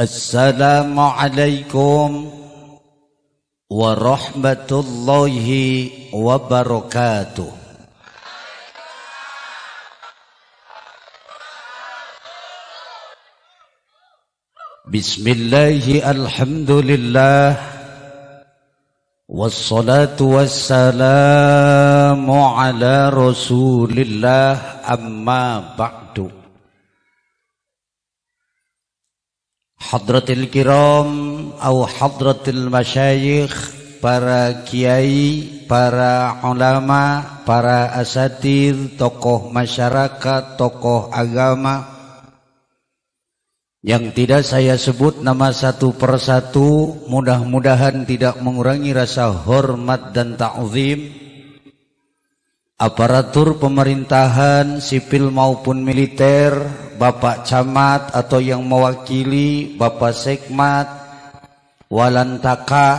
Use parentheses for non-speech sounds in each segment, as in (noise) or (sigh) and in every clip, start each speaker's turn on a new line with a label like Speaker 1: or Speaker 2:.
Speaker 1: السلام عليكم ورحمة الله وبركاته بسم الله الحمد لله والصلاة والسلام على رسول الله أما بعد Hadratil kiram atau hadratil masyayikh para kiai, para ulama, para asatir, tokoh masyarakat, tokoh agama yang tidak saya sebut nama satu persatu mudah-mudahan tidak mengurangi rasa hormat dan ta'zim aparatur pemerintahan sipil maupun militer, Bapak Camat atau yang mewakili, Bapak Sekmat, Walantaka,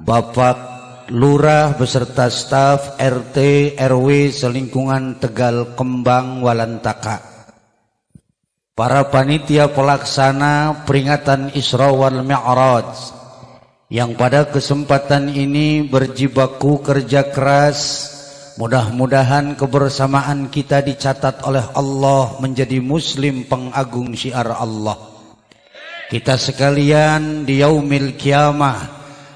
Speaker 1: Bapak Lurah beserta staf RT RW selingkungan Tegal Kembang Walantaka. Para panitia pelaksana peringatan Isra wal Mi'raj yang pada kesempatan ini berjibaku kerja keras Mudah-mudahan kebersamaan kita dicatat oleh Allah menjadi muslim pengagung syiar Allah. Kita sekalian di yaumil kiamah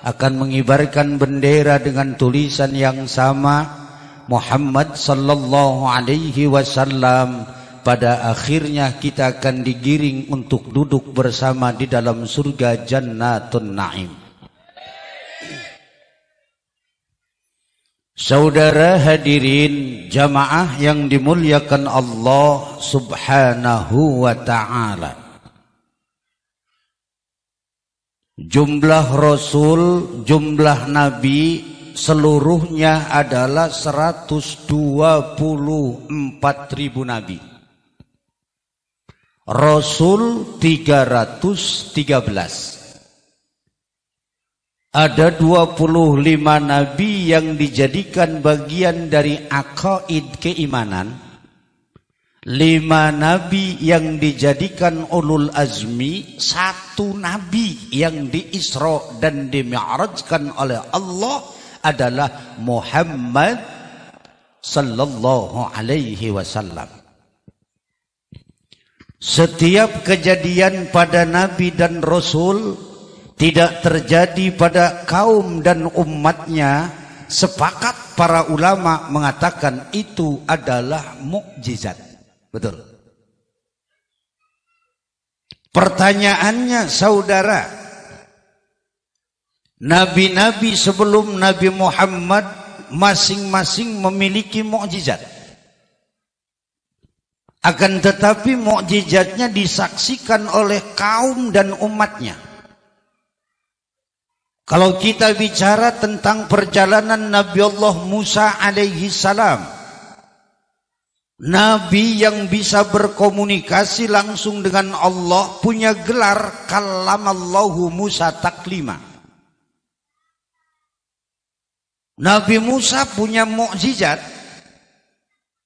Speaker 1: akan mengibarkan bendera dengan tulisan yang sama Muhammad sallallahu alaihi wasallam pada akhirnya kita akan digiring untuk duduk bersama di dalam surga Jannatun Naim. Saudara hadirin jamaah yang dimuliakan Allah subhanahu wa ta'ala Jumlah Rasul, jumlah Nabi seluruhnya adalah 124 ribu Nabi Rasul 313 ada 25 nabi yang dijadikan bagian dari akaid keimanan. Lima nabi yang dijadikan ulul azmi, satu nabi yang diisra dan dimi'rajkan oleh Allah adalah Muhammad sallallahu alaihi wasallam. Setiap kejadian pada nabi dan rasul tidak terjadi pada kaum dan umatnya sepakat para ulama mengatakan itu adalah mukjizat betul pertanyaannya saudara nabi-nabi sebelum Nabi Muhammad masing-masing memiliki mukjizat akan tetapi mukjizatnya disaksikan oleh kaum dan umatnya kalau kita bicara tentang perjalanan Nabi Allah Musa alaihi salam. Nabi yang bisa berkomunikasi langsung dengan Allah punya gelar kalamallahu Musa taklima. Nabi Musa punya mukjizat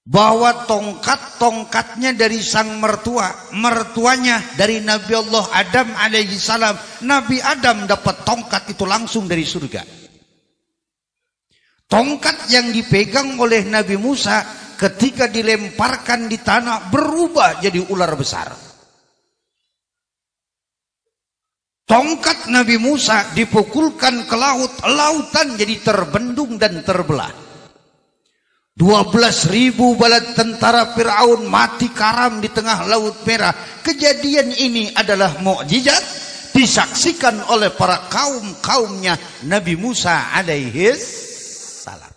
Speaker 1: bahwa tongkat-tongkatnya dari sang mertua, mertuanya dari Nabi Allah Adam alaihi salam. Nabi Adam dapat tongkat itu langsung dari surga. Tongkat yang dipegang oleh Nabi Musa ketika dilemparkan di tanah berubah jadi ular besar. Tongkat Nabi Musa dipukulkan ke laut, lautan jadi terbendung dan terbelah. 12 ribu balat tentara Fir'aun mati karam di tengah Laut Merah. Kejadian ini adalah mukjizat disaksikan oleh para kaum-kaumnya Nabi Musa alaihis salam.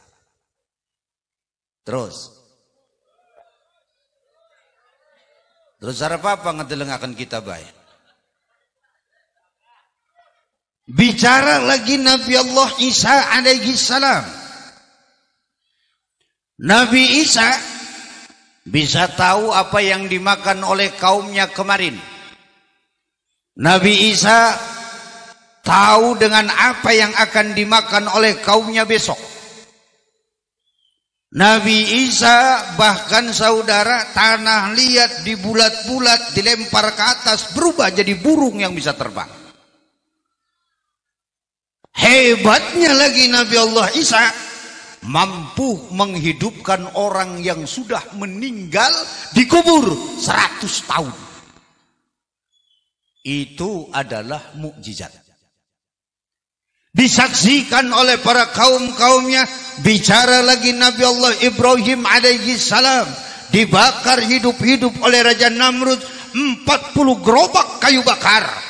Speaker 1: Terus. Terus harap apa ngedelengakan kita baik? Bicara lagi Nabi Allah Isa alaihi salam. Nabi Isa bisa tahu apa yang dimakan oleh kaumnya kemarin. Nabi Isa tahu dengan apa yang akan dimakan oleh kaumnya besok. Nabi Isa bahkan saudara tanah liat dibulat-bulat dilempar ke atas berubah jadi burung yang bisa terbang. Hebatnya lagi Nabi Allah Isa mampu menghidupkan orang yang sudah meninggal dikubur 100 tahun. Itu adalah mukjizat. Disaksikan oleh para kaum-kaumnya. Bicara lagi Nabi Allah Ibrahim alaihi salam. Dibakar hidup-hidup oleh Raja Namrud. 40 gerobak kayu bakar.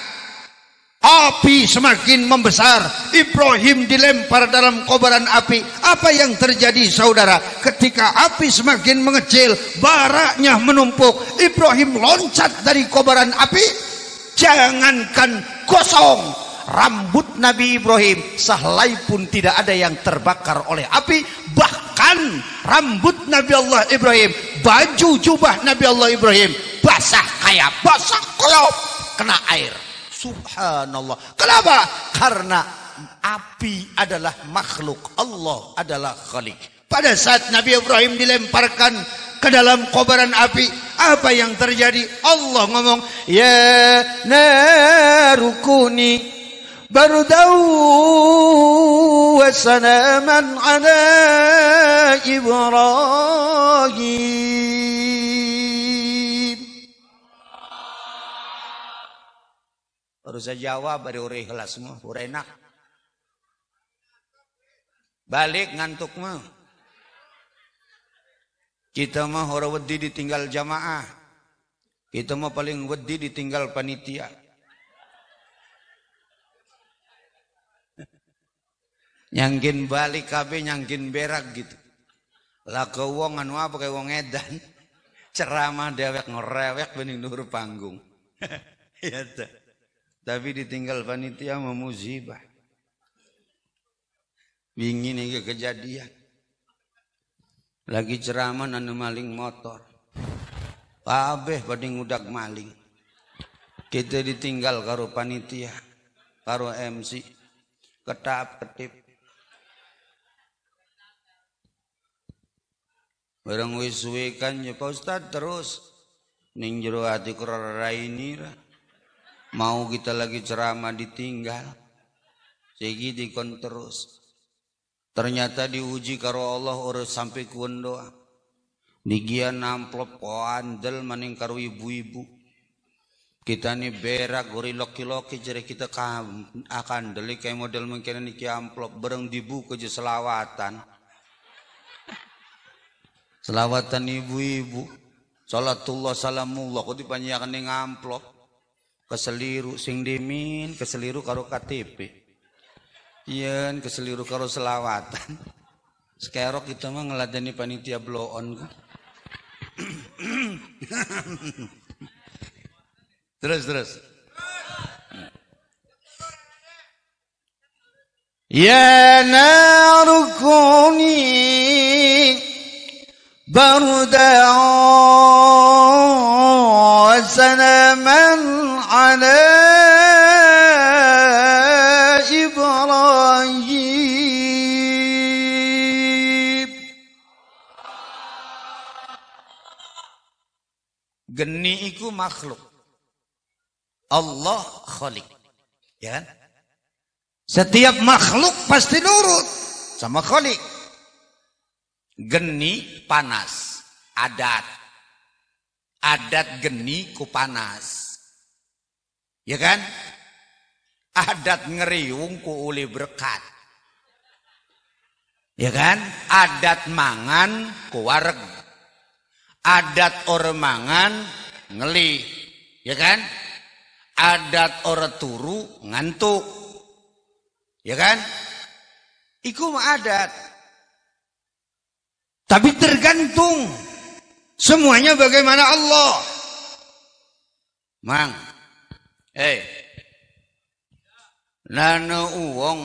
Speaker 1: Api semakin membesar. Ibrahim dilempar dalam kobaran api. Apa yang terjadi saudara? Ketika api semakin mengecil, baraknya menumpuk. Ibrahim loncat dari kobaran api. Jangankan kosong. Rambut Nabi Ibrahim sehelai pun tidak ada yang terbakar oleh api. Bahkan rambut Nabi Allah Ibrahim, baju jubah Nabi Allah Ibrahim basah kayak basah kelop kena air. Subhanallah. Kenapa? Karena api adalah makhluk, Allah adalah khalik. Pada saat Nabi Ibrahim dilemparkan ke dalam kobaran api, apa yang terjadi? Allah ngomong, "Ya narukuni بردا وسلاما على Ibrahim. Baru saya jawab, baru ureh kelas mah, enak. Balik ngantuk mah. Kita mah orang wedi ditinggal jamaah. Kita mah paling wedi ditinggal panitia. Nyangkin balik KB, nyangkin berak gitu. Lah ke wong anu apa kayak wong edan. Ceramah dewek ngerewek bening nur panggung. (laughs) ya tuh tapi ditinggal panitia memuzibah Wingi nih kejadian lagi ceramah anu maling motor kabeh pada ngudak maling kita ditinggal karo panitia karo MC ketap ketip barang wis kan ya Pak Ustaz terus ning jero ati kerara ini lah Mau kita lagi ceramah ditinggal. Segi dikon terus. Ternyata diuji karo Allah urus sampai kuon doa. Nigian amplop koandel oh, maning karo ibu-ibu. Kita ni berak gori loki-loki jadi kita akan delik kayak model mungkin niki amplop bareng dibuka je selawatan. Selawatan ibu-ibu. Salatullah salamullah kok dipanjangkan nih amplop keseliru sing dimin keseliru karo KTP yen keseliru karo selawatan (laughs) sekerok kita mah ngeladeni panitia blow on (laughs) terus terus Ya نار كوني بردا وسلاما على إبراهيم geni itu makhluk Allah khalik ya kan setiap makhluk pasti nurut sama khalik geni panas adat adat geni ku panas Ya kan? Adat ngeriung ku uli berkat. Ya kan? Adat mangan ku wareg. Adat oremangan ngeli. Ya kan? Adat ore turu ngantuk. Ya kan? Iku mah adat. Tapi tergantung semuanya bagaimana Allah. Mang, Hei. Eh. Nana uang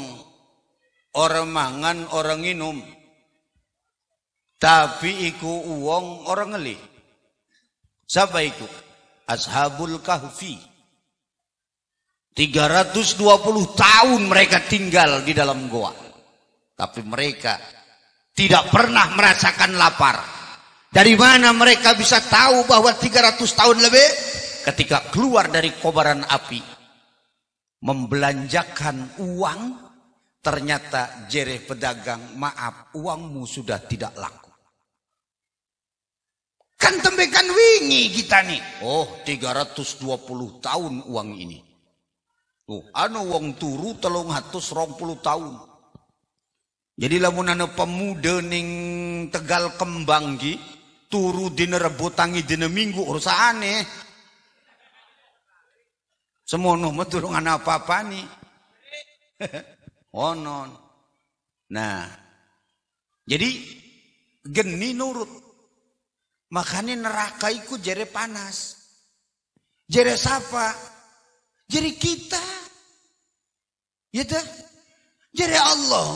Speaker 1: orang mangan orang minum, Tapi iku uang orang ngeli. Siapa itu? Ashabul Kahfi. 320 tahun mereka tinggal di dalam goa. Tapi mereka tidak pernah merasakan lapar. Dari mana mereka bisa tahu bahwa 300 tahun lebih ketika keluar dari kobaran api membelanjakan uang ternyata jereh pedagang maaf uangmu sudah tidak laku kan tembekan wingi kita nih oh 320 tahun uang ini Oh, anu wong turu telung hatus rong puluh tahun jadi lamun anu pemuda ning tegal kembang gi turu dina rebutangi tangi dina minggu urusan aneh Semono meturungan apa apa nih? Wonon. (laughs) non nah, jadi geni nurut. Makanya neraka ikut jere panas. Jere sapa? Jere kita. Ya dah. Jere Allah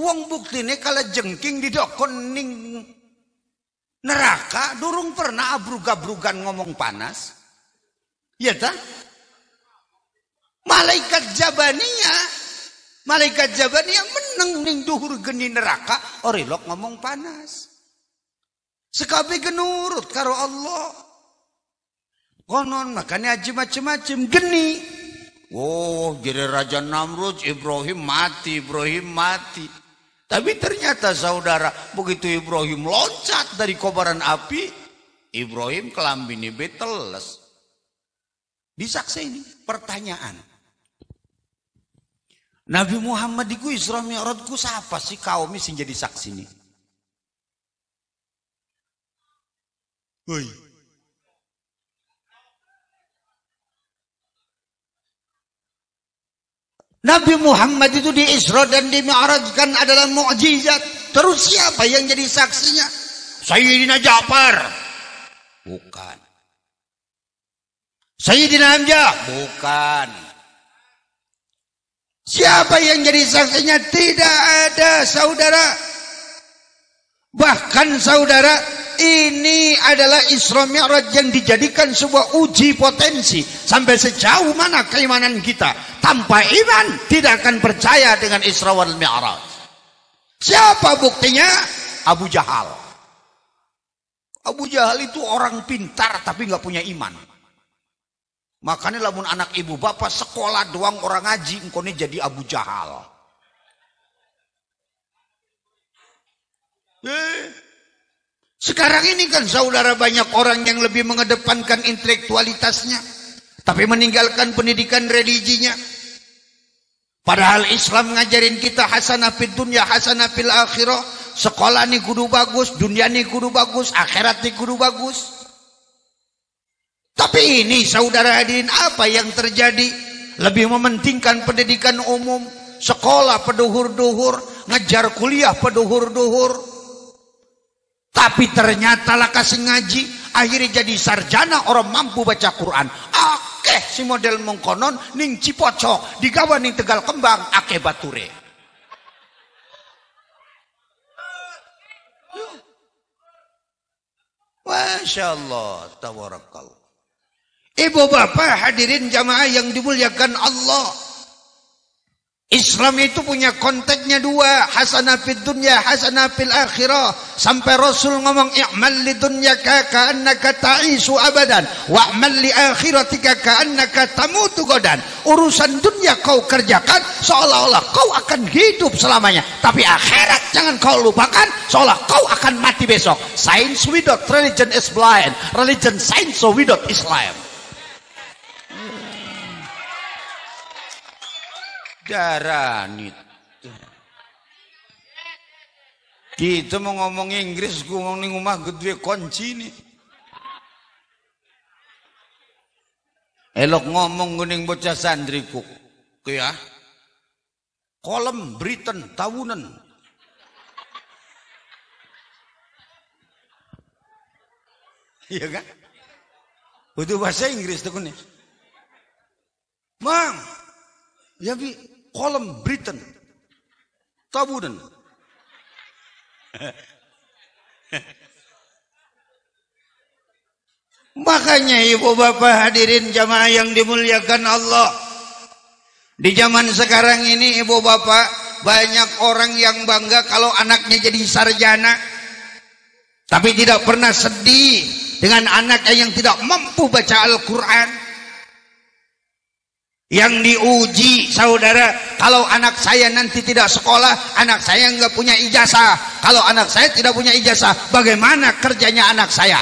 Speaker 1: Uang bukti ini kalau jengking di neraka durung pernah abrugan abrugan ngomong panas. Ya dah. Malaikat Jabania, malaikat Jabania meneng ning duhur geni neraka, orilok ngomong panas. Sekabe genurut karo Allah. Konon makanya aji macem-macem geni. Oh, jadi Raja Namrud Ibrahim mati, Ibrahim mati. Tapi ternyata saudara, begitu Ibrahim loncat dari kobaran api, Ibrahim kelambini beteles. Disaksi ini pertanyaan. Nabi Muhammad iku Isra Mi'rajku siapa sih kaum sing jadi saksi ini. Woi. Nabi Muhammad itu di Isra dan di Mi'rajkan adalah mukjizat. Terus siapa yang jadi saksinya? Sayyidina Ja'far. Bukan. Sayyidina Hamzah. Bukan. Siapa yang jadi saksinya? Tidak ada saudara. Bahkan saudara, ini adalah Isra Mi'raj yang dijadikan sebuah uji potensi. Sampai sejauh mana keimanan kita. Tanpa iman, tidak akan percaya dengan Isra wal Mi'raj. Siapa buktinya? Abu Jahal. Abu Jahal itu orang pintar tapi nggak punya iman. Makanya lamun anak ibu bapak sekolah doang orang ngaji, engkau ini jadi Abu Jahal. Eh. Sekarang ini kan saudara banyak orang yang lebih mengedepankan intelektualitasnya. Tapi meninggalkan pendidikan religinya. Padahal Islam ngajarin kita hasanah fid dunya hasanah fil akhirah. Sekolah nih kudu bagus, dunia nih kudu bagus, akhirat nih kudu bagus. Tapi ini saudara hadirin apa yang terjadi? Lebih mementingkan pendidikan umum, sekolah peduhur-duhur, ngejar kuliah peduhur-duhur. Tapi ternyata lah kasih akhirnya jadi sarjana orang mampu baca Quran. Oke, si model mengkonon ning cipocok, digawa ning tegal kembang, ake bature. Masya Allah, tawarakallah. Ibu bapak hadirin jamaah yang dimuliakan Allah. Islam itu punya konteksnya dua, hasanah fid dunya, hasanah fil akhirah. Sampai Rasul ngomong i'mal li dunyaka kata isu abadan wa amal li akhiratika ka'annaka tamutu godan. Urusan dunia kau kerjakan seolah-olah kau akan hidup selamanya, tapi akhirat jangan kau lupakan seolah kau akan mati besok. Science without religion is blind, religion science without Islam. darani. Kita gitu mau ngomong Inggris, gue ngomong ning omah gue kunci nih. Elok ngomong gue bocah sandriku, ku ya. Kolom Britain tahunan. Iya kan? Butuh bahasa Inggris tuh nih. Ya. Mang, ya bi, kolom Britain, Tabunan. Makanya ibu bapak hadirin jamaah yang dimuliakan Allah. Di zaman sekarang ini ibu bapak banyak orang yang bangga kalau anaknya jadi sarjana. Tapi tidak pernah sedih dengan anaknya yang tidak mampu baca Al-Quran yang diuji saudara kalau anak saya nanti tidak sekolah anak saya nggak punya ijazah kalau anak saya tidak punya ijazah bagaimana kerjanya anak saya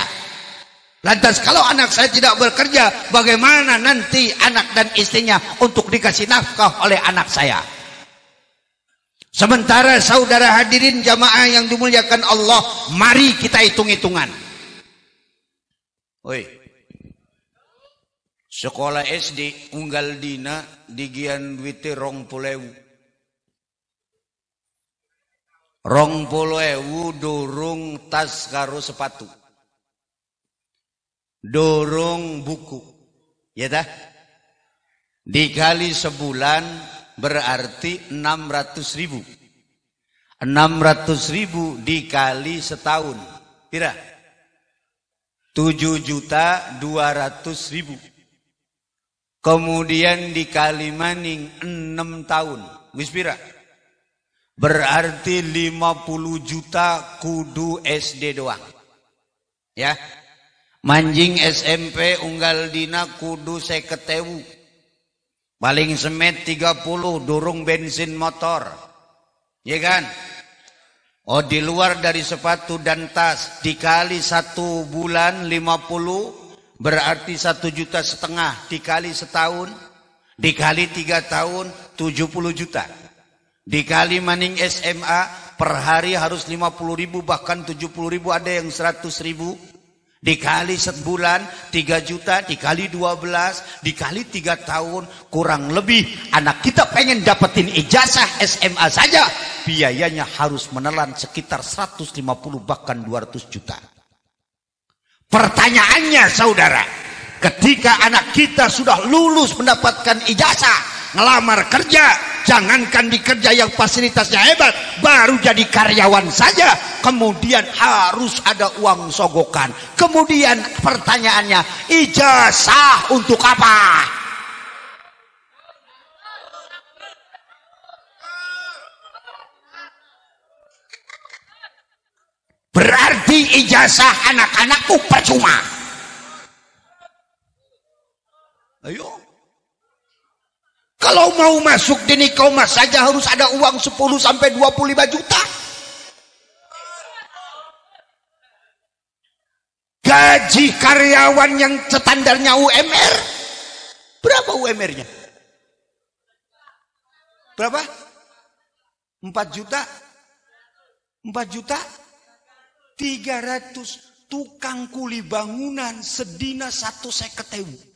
Speaker 1: lantas kalau anak saya tidak bekerja bagaimana nanti anak dan istrinya untuk dikasih nafkah oleh anak saya sementara saudara hadirin jamaah yang dimuliakan Allah mari kita hitung-hitungan Oi, sekolah SD unggal dina digian Gianwiti rong pulewu rong pulewu dorong tas karo sepatu dorong buku ya dah dikali sebulan berarti 600 ribu 600 ribu dikali setahun tidak 7 juta 200 ribu Kemudian di Kalimaning 6 tahun. Wispira. Berarti 50 juta kudu SD doang. Ya. Manjing SMP unggal dina kudu seketewu. Paling semet 30 durung bensin motor. Ya kan? Oh di luar dari sepatu dan tas dikali satu bulan 50 Berarti satu juta setengah dikali setahun, dikali tiga tahun, 70 juta. Dikali maning SMA, per hari harus 50 ribu, bahkan 70 ribu, ada yang 100 ribu. Dikali sebulan, 3 juta, dikali 12, dikali tiga tahun, kurang lebih. Anak kita pengen dapetin ijazah SMA saja, biayanya harus menelan sekitar 150 bahkan 200 juta. Pertanyaannya saudara, ketika anak kita sudah lulus mendapatkan ijazah, ngelamar kerja, jangankan di kerja yang fasilitasnya hebat, baru jadi karyawan saja, kemudian harus ada uang sogokan. Kemudian pertanyaannya, ijazah untuk apa? Berarti ijazah anak-anakku percuma. Ayo. Kalau mau masuk di mas saja harus ada uang 10 sampai 25 juta. Gaji karyawan yang standarnya UMR berapa UMR-nya? Berapa? 4 juta? 4 juta? 300 tukang kuli bangunan sedina satu seketewu.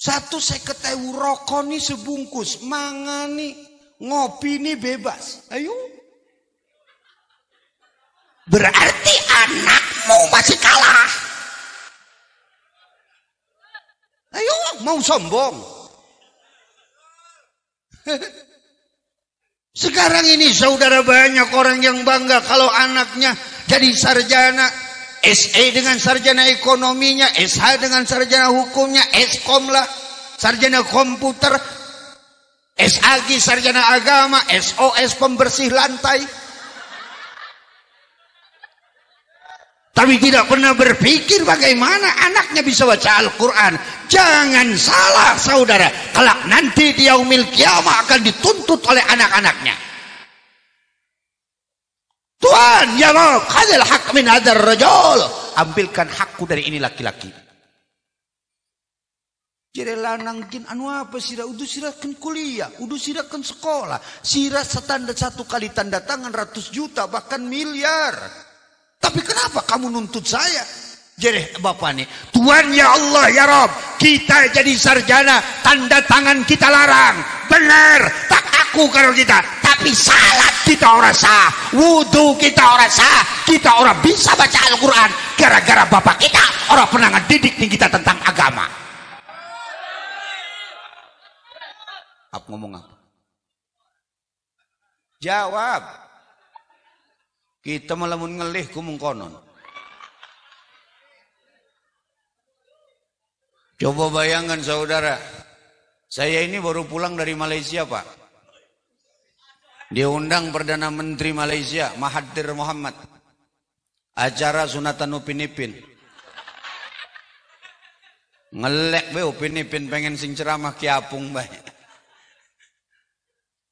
Speaker 1: Satu seketewu rokoni sebungkus, mangani, ngopi ini bebas. Ayo. Berarti anakmu masih kalah. Ayo, mau sombong. (laughs) Sekarang ini saudara banyak orang yang bangga kalau anaknya jadi sarjana. SE dengan sarjana ekonominya, SH dengan sarjana hukumnya, SKOM lah, sarjana komputer, SAG sarjana agama, SOS pembersih lantai. tapi tidak pernah berpikir bagaimana anaknya bisa baca Al-Quran. Jangan salah saudara, kalau nanti dia yaumil kiamah akan dituntut oleh anak-anaknya. Tuhan, ya Allah, kadal hak min hadar rajol Ambilkan hakku dari ini laki-laki. Jadi lanang jin anu apa sirah? udu sirah kan kuliah, udu sirah kan sekolah. Sirah setanda satu kali tanda tangan ratus juta bahkan miliar. Tapi kenapa kamu nuntut saya? Jadi Bapak nih, Tuhan ya Allah ya Rob, kita jadi sarjana, tanda tangan kita larang. Benar, tak aku kalau kita, tapi salat kita orang sah, wudhu kita orang sah, kita orang bisa baca Al-Quran, gara-gara Bapak kita, orang pernah ngedidik kita tentang agama. Apa ngomong apa? Jawab. Kita melamun ngelih kumung konon. Coba bayangkan saudara, saya ini baru pulang dari Malaysia pak. Diundang Perdana Menteri Malaysia, Mahathir Muhammad. Acara sunatan Upin Ipin. Ngelek be Upin Ipin pengen sing ceramah kiapung banyak.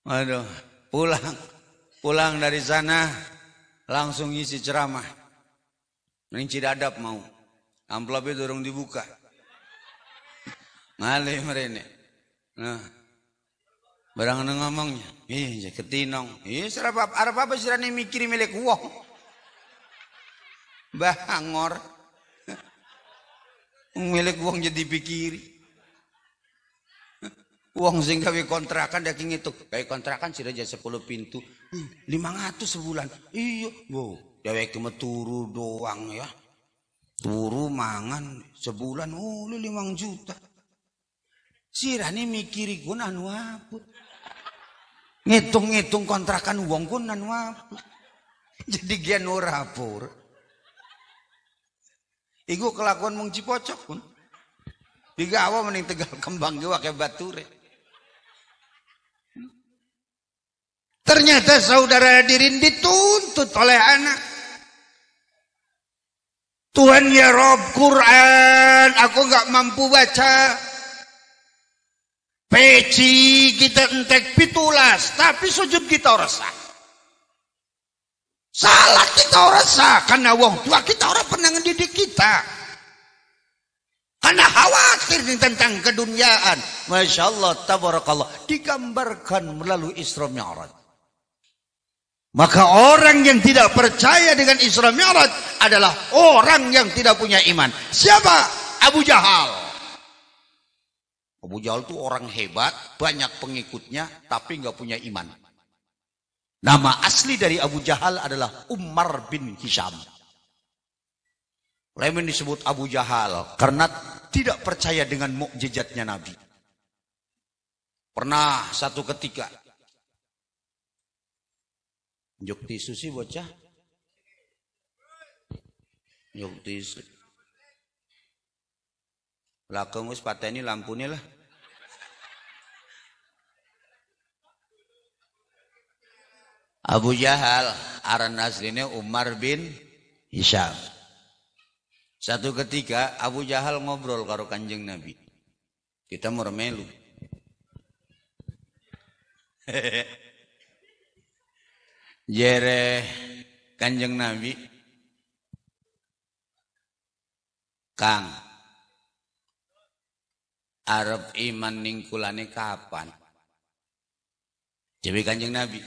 Speaker 1: Aduh, pulang. Pulang dari sana, langsung isi ceramah. Mencari adab mau. Amplopnya dorong dibuka. Malih merene. Nah. Barang ngomongnya. Ih, ketinong. Ih, serapa arep apa sih rani mikir milik wong. Bangor. Milik uang jadi pikiri. Uang sing gawe kontrakan daging itu. Kayak kontrakan sih aja 10 pintu lima ratus sebulan. Iya, yo, ya, cuma turu doang ya. Turu mangan sebulan oh lu 5 juta. Sirani mikiri ku nan Ngitung-ngitung kontrakan uang ku nan (laughs) Jadi gian ora pur. Iku kelakuan mung cipocok pun. awal mending tegal kembang ge wae bature. Ternyata saudara hadirin dituntut oleh anak. Tuhan ya Rob Quran, aku nggak mampu baca. Peci kita entek pitulas, tapi sujud kita resah. Salah kita resah karena wong tua kita orang pernah ngedidik kita. Karena khawatir tentang keduniaan. Masya Allah, tabarakallah. Digambarkan melalui Isra Mi'raj. Maka orang yang tidak percaya dengan Isra Mi'raj adalah orang yang tidak punya iman. Siapa? Abu Jahal. Abu Jahal itu orang hebat, banyak pengikutnya, tapi nggak punya iman. Nama asli dari Abu Jahal adalah Umar bin Hisham. Lemen disebut Abu Jahal karena tidak percaya dengan mukjizatnya Nabi. Pernah satu ketika tisu sih bocah. nyuk susi. Lakeng wis pateni lampunya lah. Abu Jahal aran aslinya Umar bin Hisham. Satu ketika Abu Jahal ngobrol karo Kanjeng Nabi. Kita mau remelu. Jere kanjeng Nabi. Kang. Arab iman ningkulane kapan? Jadi kanjeng Nabi.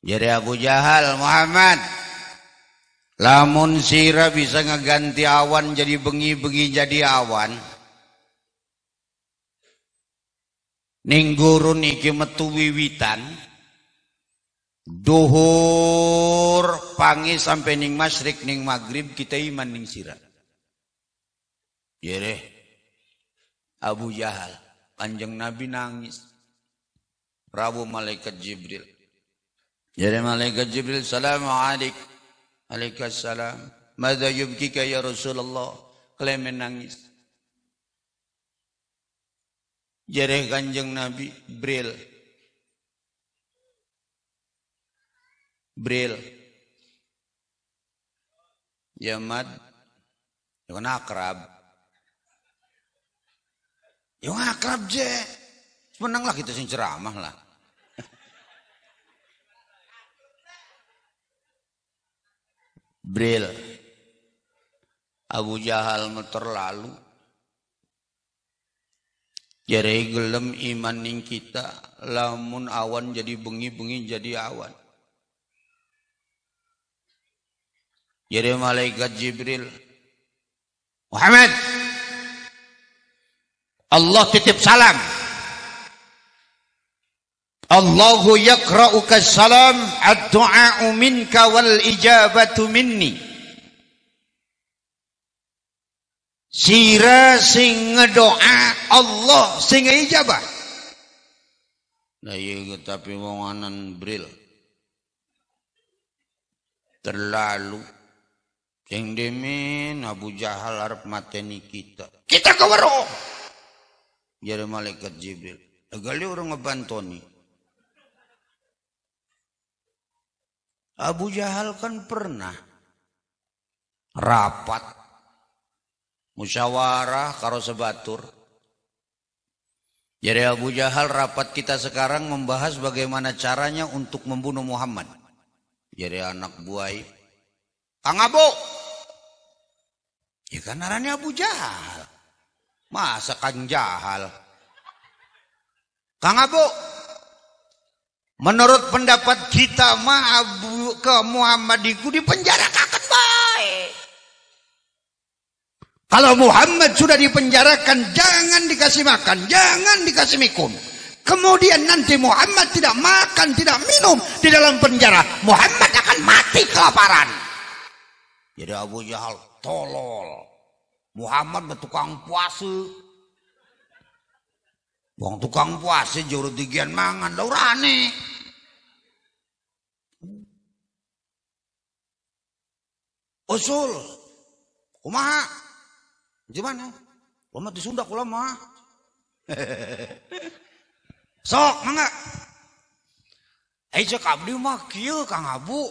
Speaker 1: jere Abu Jahal Muhammad. Lamun sira bisa ngeganti awan jadi bengi-bengi jadi awan. Ning gurun iki metu wiwitan. Duhur pangi sampai ning masrik ning maghrib kita iman ning sirat Yereh iya Abu Jahal panjang Nabi nangis. Rabu malaikat Jibril. Yereh ya malaikat Jibril Assalamualaik. Waalaikumsalam. Mada yubkika ya Rasulullah. Klemen nangis. Jereh ya kanjeng Nabi Bril Bril. Ya, ya kan akrab. Ya kan akrab, je. Menang lah kita gitu, sing ceramah lah. Bril. Abu Jahal terlalu. jadi gelem iman ning kita, lamun awan jadi bengi-bengi jadi awan. Jadi malaikat Jibril, Muhammad, Allah titip salam. Allahu yakra'uka salam ad-du'a'u minka wal ijabatu minni. Sira sing ngedoa Allah sing ijabah. Nah iya tapi wong bril. Terlalu yang demen Abu Jahal Arab mateni kita. Kita ke waro. Jadi malaikat Jibril. tegali orang ngebantoni. Abu Jahal kan pernah rapat musyawarah karo sebatur. Jadi Abu Jahal rapat kita sekarang membahas bagaimana caranya untuk membunuh Muhammad. Jadi anak buai. Kang Abu, Ya kan arahnya Abu Jahal. Masa kan jahal. Kang Abu, menurut pendapat kita mah Abu ke Muhammad di penjara dipenjarakan baik. Kalau Muhammad sudah dipenjarakan, jangan dikasih makan, jangan dikasih mikum. Kemudian nanti Muhammad tidak makan, tidak minum di dalam penjara. Muhammad akan mati kelaparan. Jadi Abu Jahal tolol. Muhammad bertukang puasa. Wong tukang puasa juru digian mangan lah urane. Usul. Kumaha? Gimana? Lama di Sunda kula mah. (laughs) Sok mangga. Ayo cek abdi mah kieu Kang Abu.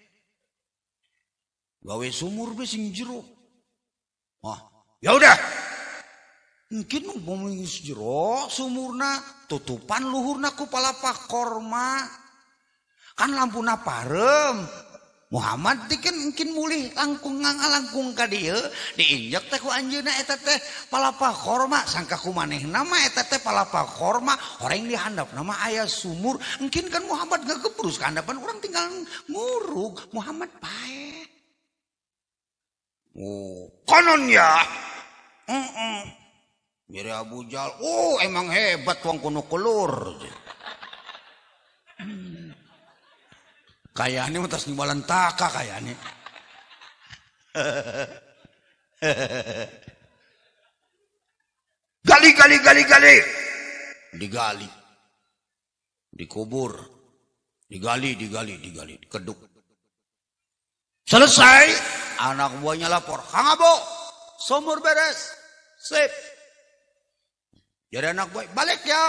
Speaker 1: sumur je ya mungkin sumurna tutupan Luhurnaku palama kan lampu na parem Muhammad dikin mungkin mulih langk alangk ka diinjak teh An palama sangka maneh nama palama orang dihandap nama ayah sumur mungkinkan Muhammad gapurus keapan orang tinggal muruk Muhammad payah Oh, konon ya. Mm Miri Abu Jal, oh emang hebat wong kuno kelur. kayaknya utas nimbalan taka kayaknya. gali gali gali gali digali dikubur digali digali digali keduk. Selesai, anak buahnya lapor. Kang Abo, sumur beres. Sip. Jadi anak buah, balik ya.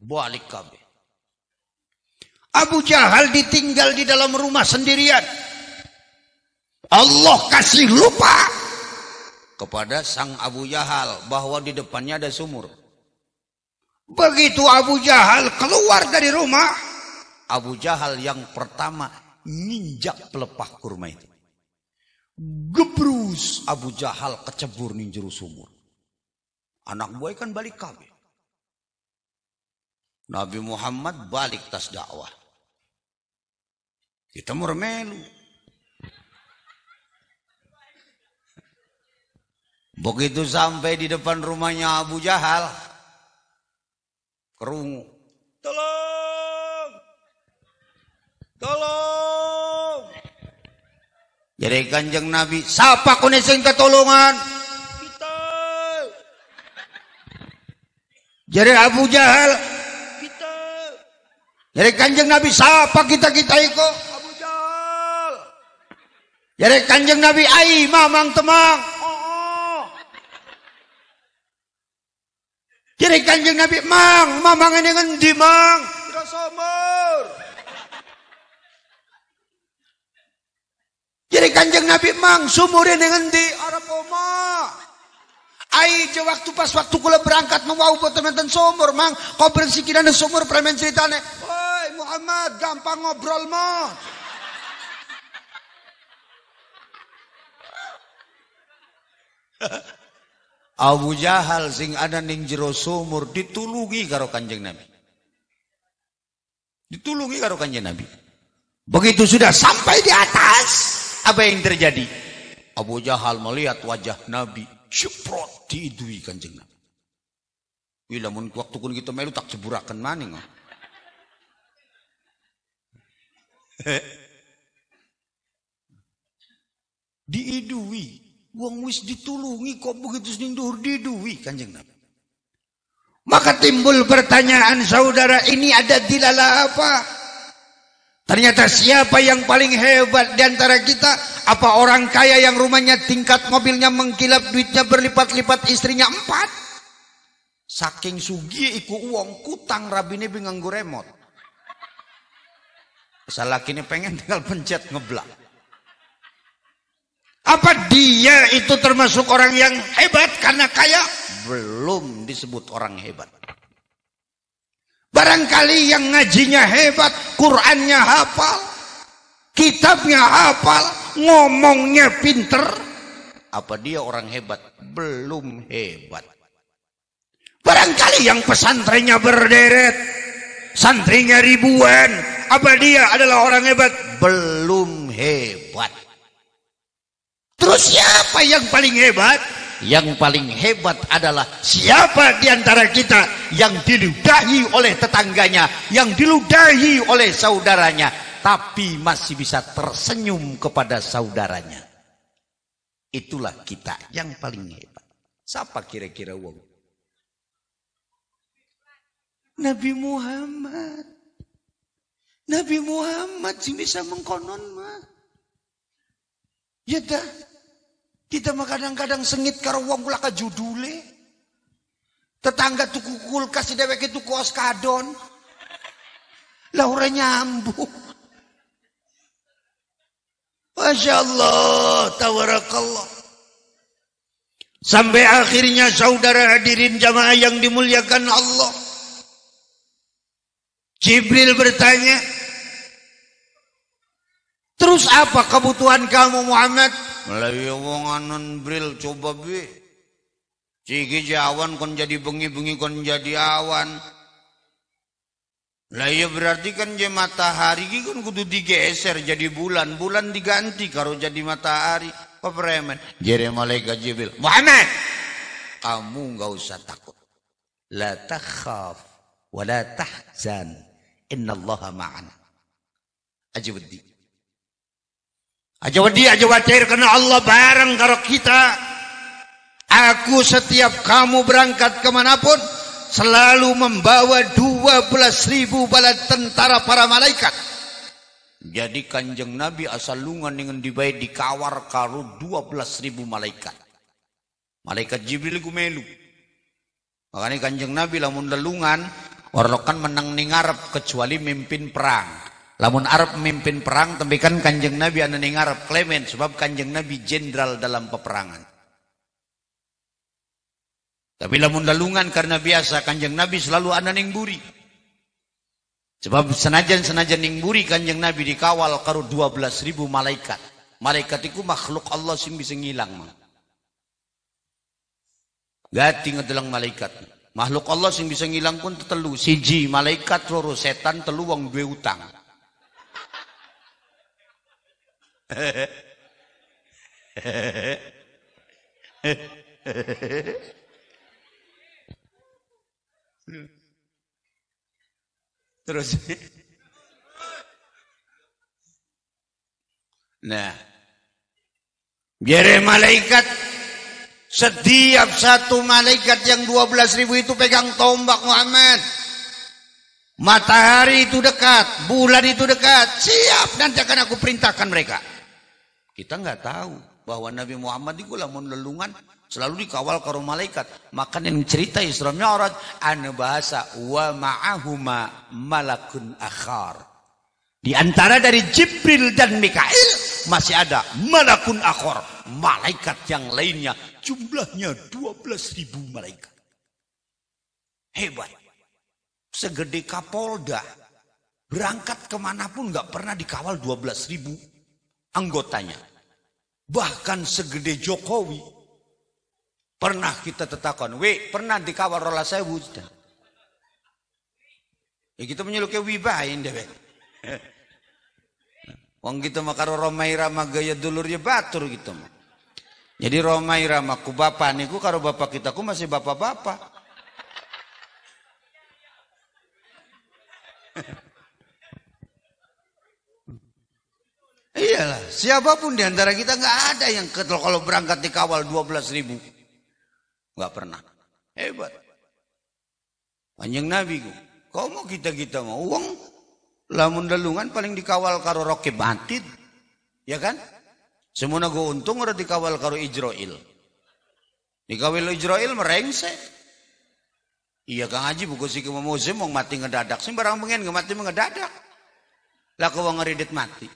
Speaker 1: Balik kami. Abu Jahal ditinggal di dalam rumah sendirian. Allah kasih lupa kepada sang Abu Jahal bahwa di depannya ada sumur. Begitu Abu Jahal keluar dari rumah, Abu Jahal yang pertama nginjak pelepah kurma itu. Gebrus Abu Jahal kecebur ninjuru sumur. Anak buah kan balik kami. Nabi Muhammad balik tas dakwah. Kita mermelu. Begitu sampai di depan rumahnya Abu Jahal. Kerungu. Tolong. Tolong. Jadi kanjeng Nabi, siapa koneksi sing ketolongan? Kita. Jadi Abu Jahal, kita. Jadi kanjeng Nabi, siapa kita kita iko? Abu Jahal. Jadi kanjeng Nabi, ai mamang temang. Oh, oh. Jadi kanjeng Nabi, mang, mamang ini ngendi mang? Tidak sama. jadi kanjeng Nabi mang sumurin dengan di Arab Oma. Aja waktu pas waktu kula berangkat mau teman-teman sumur mang kau bersikiran sumur premen ceritane. Woi Muhammad gampang ngobrol mah. (laughs) Abu Jahal sing ada ning jero sumur ditulungi karo Kanjeng Nabi. Ditulungi karo Kanjeng Nabi. Begitu sudah sampai di atas, apa yang terjadi? Abu Jahal melihat wajah Nabi. Syuprot diidui kanjeng Nabi. Wih namun waktu kun kita melu tak ceburakan maning. Ah. (laughs) diidui. Wong wis ditulungi kok begitu sening duhur diidui kanjeng Nabi. Maka timbul pertanyaan saudara ini ada dilala apa? Ternyata siapa yang paling hebat di antara kita? Apa orang kaya yang rumahnya tingkat mobilnya mengkilap, duitnya berlipat-lipat, istrinya empat? Saking sugi iku uang kutang rabine bingung remot. Salah kini pengen tinggal pencet ngeblak. Apa dia itu termasuk orang yang hebat karena kaya? Belum disebut orang hebat. Barangkali yang ngajinya hebat, Qurannya hafal, kitabnya hafal, ngomongnya pinter. Apa dia orang hebat? Belum hebat. Barangkali yang pesantrennya berderet, santrinya ribuan. Apa dia adalah orang hebat? Belum hebat. Terus siapa yang paling hebat? yang paling hebat adalah siapa di antara kita yang diludahi oleh tetangganya, yang diludahi oleh saudaranya, tapi masih bisa tersenyum kepada saudaranya. Itulah kita yang paling hebat. Siapa kira-kira wong? Nabi Muhammad. Nabi Muhammad sih bisa mengkonon mah. Ya dah, kita mah kadang-kadang sengit karo wong kula kajudule. Tetangga tuku kulkas dheweke tuku oskadon. Lah ora nyambung. Masya Allah, tawarakallah. Sampai akhirnya saudara hadirin jamaah yang dimuliakan Allah. Jibril bertanya, Terus apa kebutuhan kamu Muhammad? Melayu wong anon bril coba bi. Cigi jawan kon jadi bengi-bengi kon jadi awan. Lah iya berarti kan je matahari ki kan kudu digeser jadi bulan, bulan diganti karo jadi matahari. Pepremen. Jere malaikat Jibril, Muhammad, kamu enggak usah takut. La takhaf wa la tahzan. Innallaha ma'ana. Ajibuddin aja wedi aja wacair karena Allah bareng karo kita aku setiap kamu berangkat kemanapun selalu membawa belas ribu bala tentara para malaikat jadi kanjeng Nabi asal lungan dengan dibayar dikawar karu belas ribu malaikat malaikat Jibril gumelu makanya kanjeng Nabi lamun lelungan Orlokan menang ning kecuali mimpin perang lamun Arab memimpin perang kan kanjeng Nabi anu ning Arab klement, sebab kanjeng Nabi jenderal dalam peperangan tapi lamun lalungan karena biasa kanjeng Nabi selalu anu ning buri sebab senajan-senajan ning buri kanjeng Nabi dikawal karo belas ribu malaikat malaikat itu makhluk Allah sing bisa ngilang mah Gati ngedelang malaikat. Makhluk Allah sing bisa ngilang pun tetelu. Siji malaikat roro setan telu wong duwe utang. (laughs) Terus. Nah. Biar malaikat setiap satu malaikat yang 12 ribu itu pegang tombak Muhammad. Matahari itu dekat, bulan itu dekat. Siap nanti akan aku perintahkan mereka. Kita nggak tahu bahwa Nabi Muhammad itu lamun lelungan selalu dikawal karo malaikat. Makan yang cerita Isra Mi'raj ana bahasa wa ma'ahuma malakun akhar. Di antara dari Jibril dan Mikail masih ada malakun akhar, malaikat yang lainnya jumlahnya 12.000 malaikat. Hebat. Segede Kapolda berangkat kemanapun nggak pernah dikawal 12.000 anggotanya. Bahkan segede Jokowi. Pernah kita tetakon. weh pernah dikawal rola saya wujudan Ya kita menyeluknya wibahin deh. (laughs) Wong kita mah karo Romaira mah gaya dulurnya batur gitu mah. Jadi Romaira mah ku bapak niku karo bapak kita ku masih bapak-bapak. (laughs) Iyalah, siapapun di antara kita nggak ada yang kalau berangkat dikawal 12 ribu. Nggak pernah. Hebat. Panjang Nabi ku. Kau mau kita-kita mau uang, lamun lelungan paling dikawal karo roke batid. Ya kan? Semua gue untung orang dikawal karo Ijroil. Dikawal Ijroil merengse. Iya Kang Haji buku si mau mau mati ngedadak. Sembarang pengen nggak mati mengedadak. Lah kau ngeridit mati.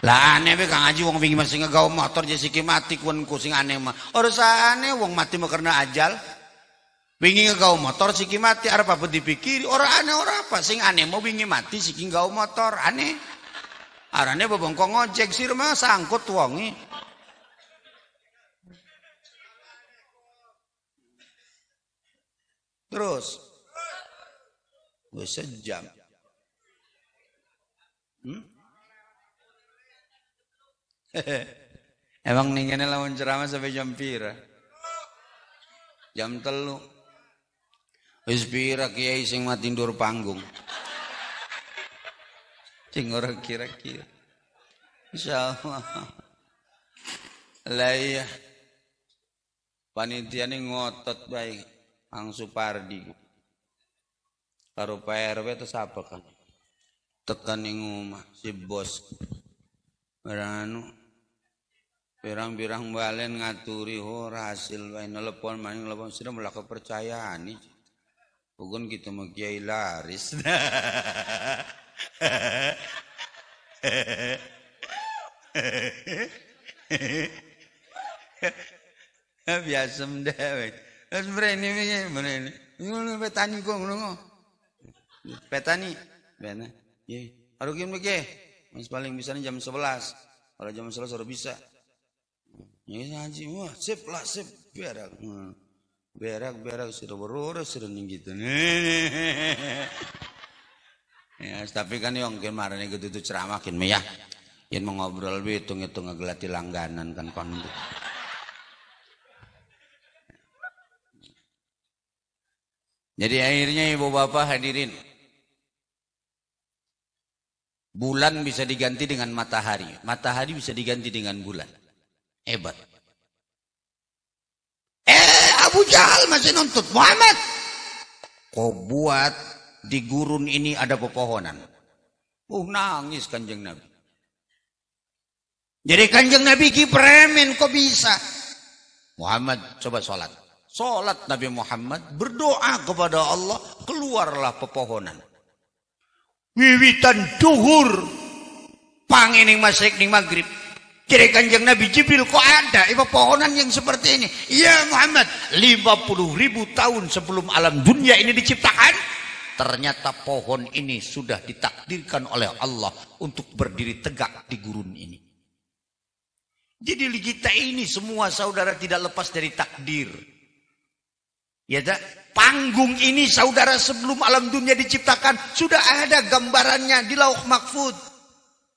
Speaker 1: Lah aneh be Kang aji wong wingi masih ngegawa motor jadi mati kuan kusing aneh mah. aneh wong mati mah karena ajal. Wingi ngegawa motor siki mati arep apa dipikiri ora aneh orang apa sing aneh mau wingi mati siki ngegau motor aneh. Arane bebongko ngojek sir mah sangkut wongi. Terus wis sejam. Hmm? (laughs) Emang ninggane lawan ceramah sampai jam pira? Jam telu. Wis pira kiai sing mati tidur panggung. (laughs) Sing ora kira-kira. Insyaallah. Lah iya. Panitia Panitiane ngotot baik Ang Supardi. Karo Pak RW terus apa kan? Tekan ngomah si bos. Beranu pirang-pirang balen ngaturi ora oh, hasil wae nelpon maning lepon sira malah kepercayaan iki Bukan kita gitu mah kiai laris. Biasa mendewek. Terus berani begini, berani. Ngono petani kok ngono. Petani, benar. Iya. Harus kirim lagi. Mas paling bisa jam 11. Kalau jam 11 harus bisa. Ini ngaji wah sip lah sip berak. Hmm. Berak berak sudah berurus sudah gitu. ya, tapi kan yang kemarin itu tuh ceramah kan ya. Yang mengobrol hitung itu ngegelati langganan kan kon. Jadi akhirnya ibu bapak hadirin. Bulan bisa diganti dengan matahari. Matahari bisa diganti dengan bulan hebat eh Abu Jahal masih nuntut Muhammad kau buat di gurun ini ada pepohonan uh nangis kanjeng Nabi jadi kanjeng Nabi kipremen kok bisa Muhammad coba sholat Sholat Nabi Muhammad berdoa kepada Allah keluarlah pepohonan. Wiwitan duhur pangining masik ning maghrib Kira kanjeng Nabi Jibril kok ada itu pohonan yang seperti ini? iya Muhammad, 50 ribu tahun sebelum alam dunia ini diciptakan, ternyata pohon ini sudah ditakdirkan oleh Allah untuk berdiri tegak di gurun ini. Jadi kita ini semua saudara tidak lepas dari takdir. Ya tak? Panggung ini saudara sebelum alam dunia diciptakan sudah ada gambarannya di lauk makfud.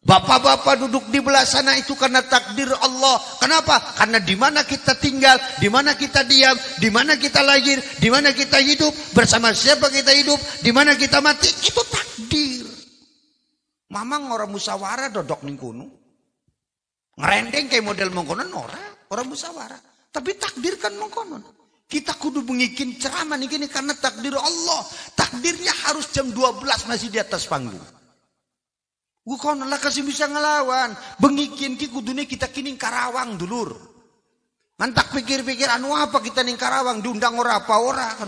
Speaker 1: Bapak-bapak duduk di belah sana itu karena takdir Allah. Kenapa? Karena di mana kita tinggal, di mana kita diam, di mana kita lahir, di mana kita hidup, bersama siapa kita hidup, di mana kita mati, itu takdir. Mamang orang musyawarah dodok ning kuno. Ngerendeng kayak model mengkonon orang, orang musyawarah. Tapi takdir kan mengkonon. Kita kudu mengikin ceramah nih gini karena takdir Allah. Takdirnya harus jam 12 masih di atas panggung. Wukon lah kasih bisa ngelawan. Bengikin ki kudune kita kini Karawang dulur. Mantak pikir-pikir anu apa kita nih Karawang diundang ora apa ora kan.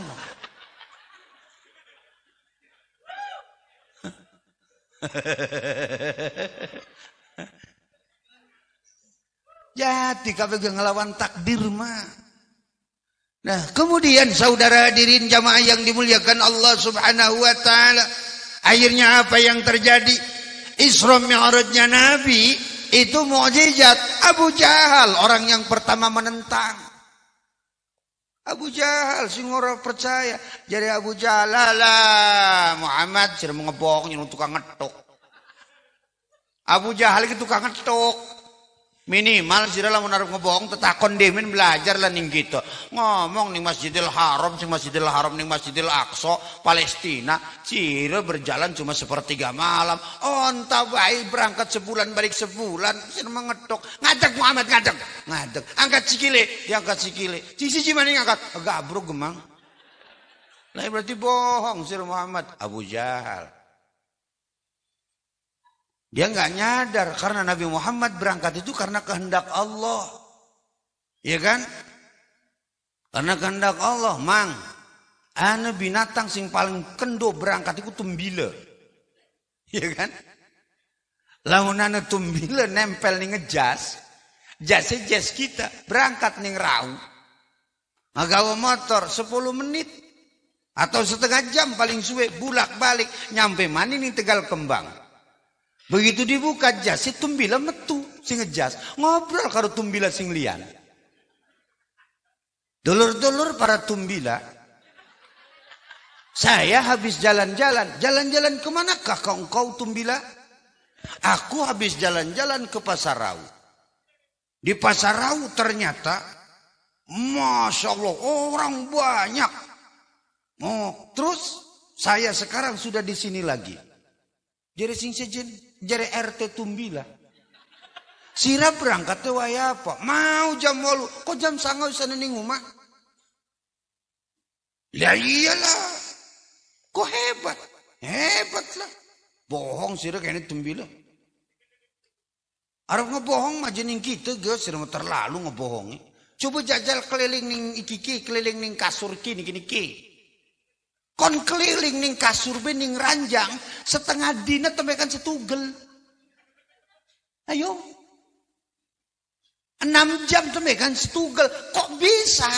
Speaker 1: (laughs) Jadi kabeh ngelawan takdir mah. Nah, kemudian saudara hadirin jamaah yang dimuliakan Allah Subhanahu wa taala, akhirnya apa yang terjadi? Isra Mi'rajnya Nabi itu mukjizat Abu Jahal orang yang pertama menentang. Abu Jahal sing ora percaya. Jadi Abu Jahal lah Muhammad jadi ngebohong tukang ngetuk Abu Jahal itu tukang ngetuk Minimal sih dalam menaruh ngebohong tetakon demen belajar lah ning gitu. Ngomong nih Masjidil Haram, sih Masjidil Haram nih Masjidil Aqsa, Palestina, sira berjalan cuma sepertiga malam. Onta tabai berangkat sebulan balik sebulan, sira mengetok. Ngadeg Muhammad ngadeg, ngadeg. Angkat sikile, diangkat sikile. Sisi gimana angkat Gabruk gemang. Lah berarti bohong sira Muhammad Abu Jahal. Dia nggak nyadar karena Nabi Muhammad berangkat itu karena kehendak Allah. Ya kan? Karena kehendak Allah, Mang. Ane binatang sing paling kendo berangkat itu tumbile. Ya kan? Lamun nane tumbile nempel nih ngejas. jas jas kita. Berangkat nih rau. Magawa motor 10 menit. Atau setengah jam paling suwe. Bulak balik. Nyampe mana nih tegal kembang. Begitu dibuka jas, si tumbila metu, si ngejas. Ngobrol karo tumbila sing lian. Dulur-dulur para tumbila. Saya habis jalan-jalan. Jalan-jalan kemanakah kau engkau tumbila? Aku habis jalan-jalan ke pasar rau. Di pasar rau ternyata, Masya Allah, orang banyak. Oh, terus saya sekarang sudah di sini lagi. Jadi sing sejen, jadi RT Tumbila. Sira berangkat tuh waya apa? Mau jam walu. Kok jam bisa sanening rumah?
Speaker 2: Ya iyalah.
Speaker 1: Kok hebat? Hebat lah. Bohong sira kayaknya Tumbila. Arab ngebohong mah jening kita geus sira terlalu ngebohongi. Coba jajal keliling ning iki keliling ning kasur kini kini ki. Kon keliling ning kasur be ning ranjang setengah dina tembakan setugel. Ayo. Enam jam tembakan setugel. Kok bisa?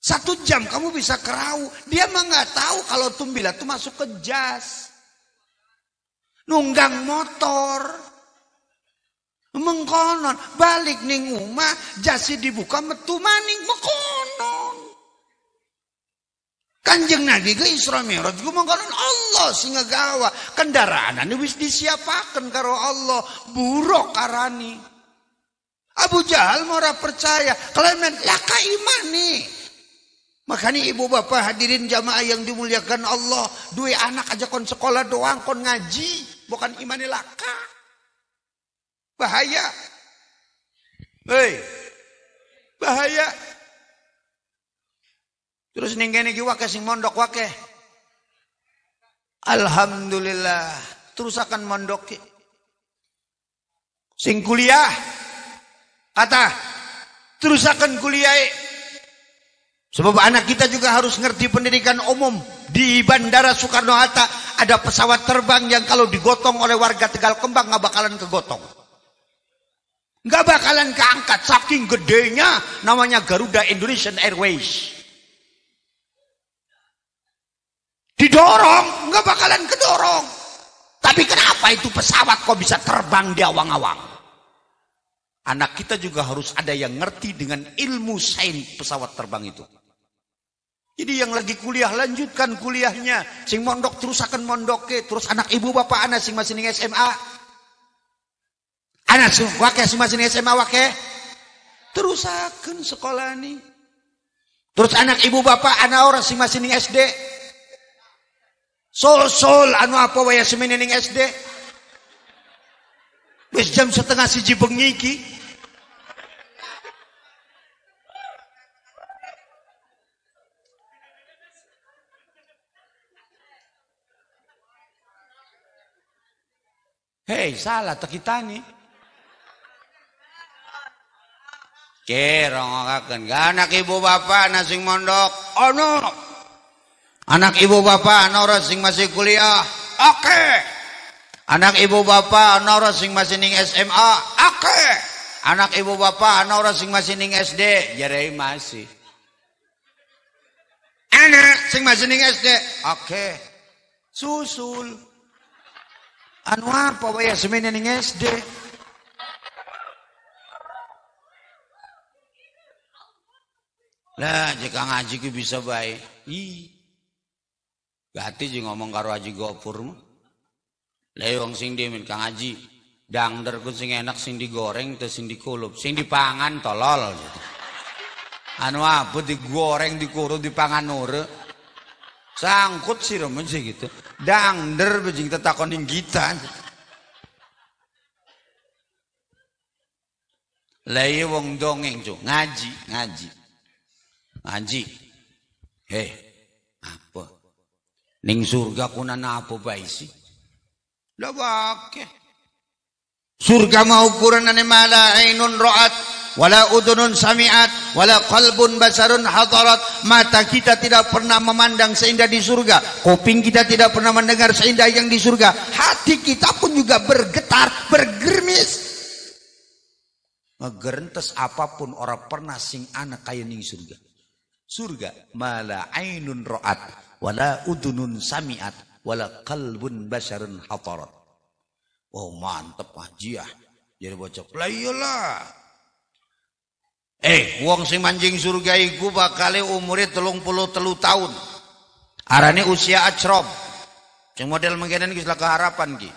Speaker 1: Satu jam kamu bisa kerau. Dia mah nggak tahu kalau tumbila tuh masuk ke jas. Nunggang motor. Mengkonon. Balik ning rumah. Jasi dibuka metu maning. Mengkonon. Kanjeng Nabi ke Isra Mi'raj mengkonon Allah sing kendaraan. Kendaraanane wis disiapaken karo Allah, buruk arani. Abu Jahal ora percaya, kalian laka iman imani. Makanya ibu bapa hadirin jamaah yang dimuliakan Allah, dua anak aja kon sekolah doang, kon ngaji, bukan imani laka. Bahaya. Hei, bahaya. Terus ning kene iki wake sing mondok wake. Alhamdulillah, terus akan mondok sing kuliah kata terus akan kuliah sebab anak kita juga harus ngerti pendidikan umum di Bandara Soekarno Hatta ada pesawat terbang yang kalau digotong oleh warga Tegal Kembang nggak bakalan kegotong nggak bakalan keangkat saking gedenya namanya Garuda Indonesian Airways Didorong, nggak bakalan kedorong. Tapi kenapa itu pesawat kok bisa terbang di awang-awang? Anak kita juga harus ada yang ngerti dengan ilmu sains pesawat terbang itu. Jadi yang lagi kuliah lanjutkan kuliahnya. Sing mondok terus akan mondoke. Terus anak ibu bapak anak sing masih SMA. Anak sing wakai sing masih SMA wake. Terus akan sekolah ini. Terus anak ibu bapak anak orang sing masih SD. Sol-sol anu apa waya semene ning SD? Wis jam setengah siji bengi iki. Hei, salah tekitani. Kerong akan anak ibu bapak nasing mondok. Oh no. Anak ibu bapak nurut sing masih kuliah. Oke. Okay. Anak ibu bapak nurut sing masih ning SMA. Oke. Okay. Anak ibu bapak nurut sing masih ning SD. Jerei masih. Anak sing masih ning SD. Oke. Okay. Susul. Anu apa bayar semene ning SD? Lah jika ngaji ki bisa baik. Ih. Gati sih ngomong karo Haji Gopur mah. Leong wong sing diemin Kang Haji, dangder ku sing enak sing digoreng terus sing dikulup, sing dipangan tolol. Gitu. Anu apa digoreng dikurup dipangan nore. Sangkut siram sih gitu. Dangder bejing tetakon kita. Lah iya wong dongeng, cu, Ngaji, ngaji. Ngaji. Hei, Ning surga kuna napa bae sih? Lah wae. Surga mau ukuranane mala ainun ra'at wala udunun sami'at wala qalbun basarun hadarat mata kita tidak pernah memandang seindah di surga kuping kita tidak pernah mendengar seindah yang di surga hati kita pun juga bergetar bergermis ngegerentes apapun orang pernah sing anak kaya ning surga surga mala ainun ra'at wala udunun samiat wala kalbun basarun hatarat Oh mantep hajiah jadi bocok lah eh wong sing manjing surga iku bakale umure telung puluh telu tahun arane usia acrob yang model ini adalah keharapan ki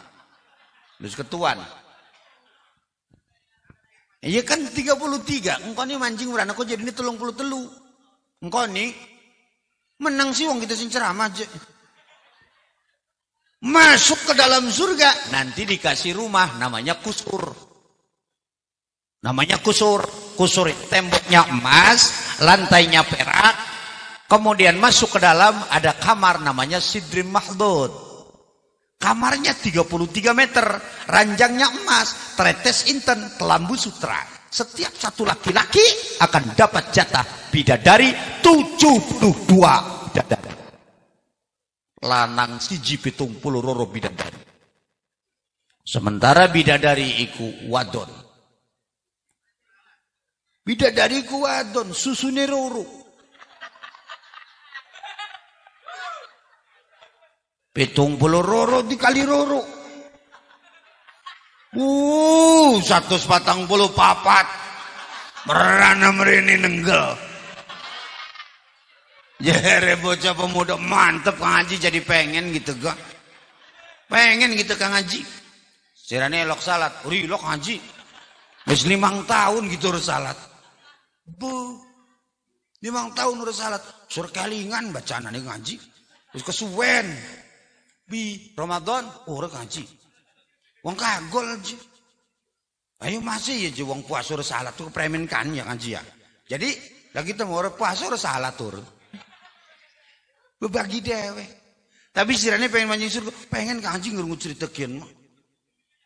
Speaker 1: Terus ketuan. Iya kan 33, engkau nih mancing berana kok jadi ini telung puluh telu. Engkau nih Menang sih wong kita gitu sing ceramah aja. Masuk ke dalam surga, nanti dikasih rumah namanya kusur. Namanya kusur. Kusur temboknya emas, lantainya perak. Kemudian masuk ke dalam ada kamar namanya Sidrim Mahdud. Kamarnya 33 meter, ranjangnya emas, tretes inten, telambu sutra. Setiap satu laki-laki akan dapat jatah bidadari 72 bidadari. Lanang siji pitung puluh roro bidadari. Sementara bidadari iku wadon. Bidadari iku wadon, susune roro. Pitung puluh roro dikali roro. Uh, satu sepatang puluh papat. Merana merini nenggel. Jere bocah pemuda mantep Kang Haji jadi pengen gitu gak? Pengen gitu Kang Haji. Sirane elok salat, ri elok Haji. Mes limang tahun gitu harus salat. Bu. Limang tahun harus salat. Sur kelingan bacaanane ngaji. Terus kesuwen. Bi Ramadan kang haji. Wong kagol aja. Ayo masih ya je wong puasa ora salat tuh premen kan ya kan ya. Jadi lagi temu orang puasa ora salat tur. Bebagi dewe. Tapi sirane pengen manjing surga, pengen kanjing ngurung cerita kian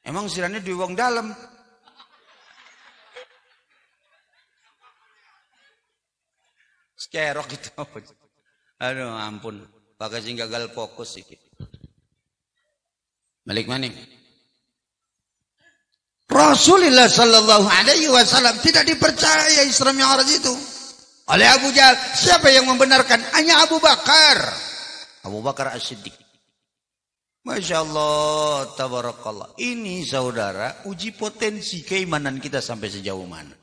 Speaker 1: Emang sirane di wong dalam. Skerok itu Aduh ampun, pakai sing gagal fokus sih Malik maning. Rasulullah Shallallahu Alaihi Wasallam tidak dipercaya Isra Mi'raj itu oleh Abu Jahal. Siapa yang membenarkan? Hanya Abu Bakar. Abu Bakar As Siddiq. Masya Allah, tabarakallah. Ini saudara, uji potensi keimanan kita sampai sejauh mana.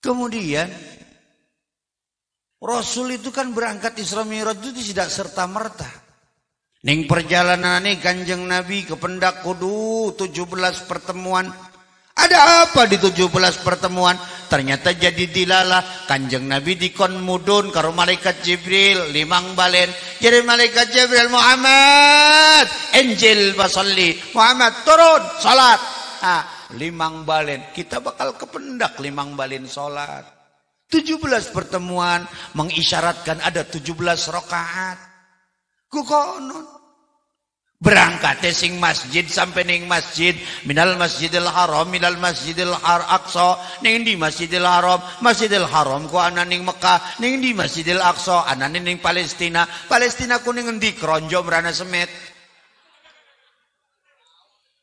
Speaker 1: Kemudian, Rasul itu kan berangkat Isra Mi'raj itu tidak serta-merta. Ning perjalanan ini kanjeng Nabi ke pendak kudu 17 pertemuan. Ada apa di 17 pertemuan? Ternyata jadi dilala. Kanjeng Nabi dikon mudun karo malaikat Jibril limang balen. Jadi malaikat Jibril Muhammad Injil basalli. Muhammad turun salat. Ah, limang balen. Kita bakal ke Pendak limang balen salat. 17 pertemuan mengisyaratkan ada 17 rakaat. Kukonon berangkat sing masjid sampai ning masjid minal masjidil haram minal masjidil har aqsa ning di masjidil haram masjidil haram ku ana ning Mekah ning di masjidil aqsa ana ning Palestina Palestina ku ning endi kronjo mrana semet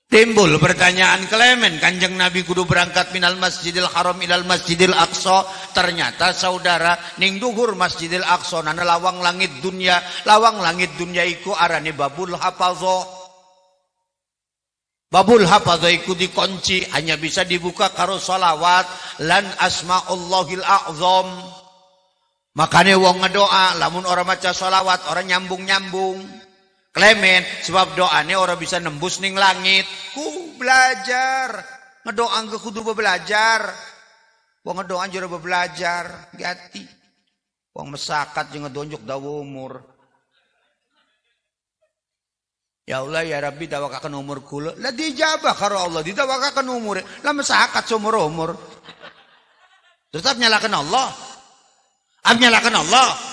Speaker 1: Timbul pertanyaan kelemen, kanjeng Nabi kudu berangkat minal masjidil haram ilal masjidil aqsa. Ternyata saudara, ning duhur masjidil aqsa, nana lawang langit dunia. Lawang langit dunia iku arane babul hapazo Babul hapazo iku dikunci, hanya bisa dibuka karo salawat. Lan Allahil a'zom. Makanya wong ngedoa, lamun orang maca salawat, orang nyambung-nyambung. Klemen sebab doanya orang bisa nembus ning langit. Ku belajar. Ngedoa ke kudu belajar. Wong ngedoa jero belajar, gati. Wong mesakat jeung ngedonjuk dawa umur. Ya Allah ya Rabbi dawakakan umur kula. Lah dijabah karo Allah didawakakan umur. Lah mesakat seumur umur. Tetap nyalakan Allah. Ab nyalakan Allah.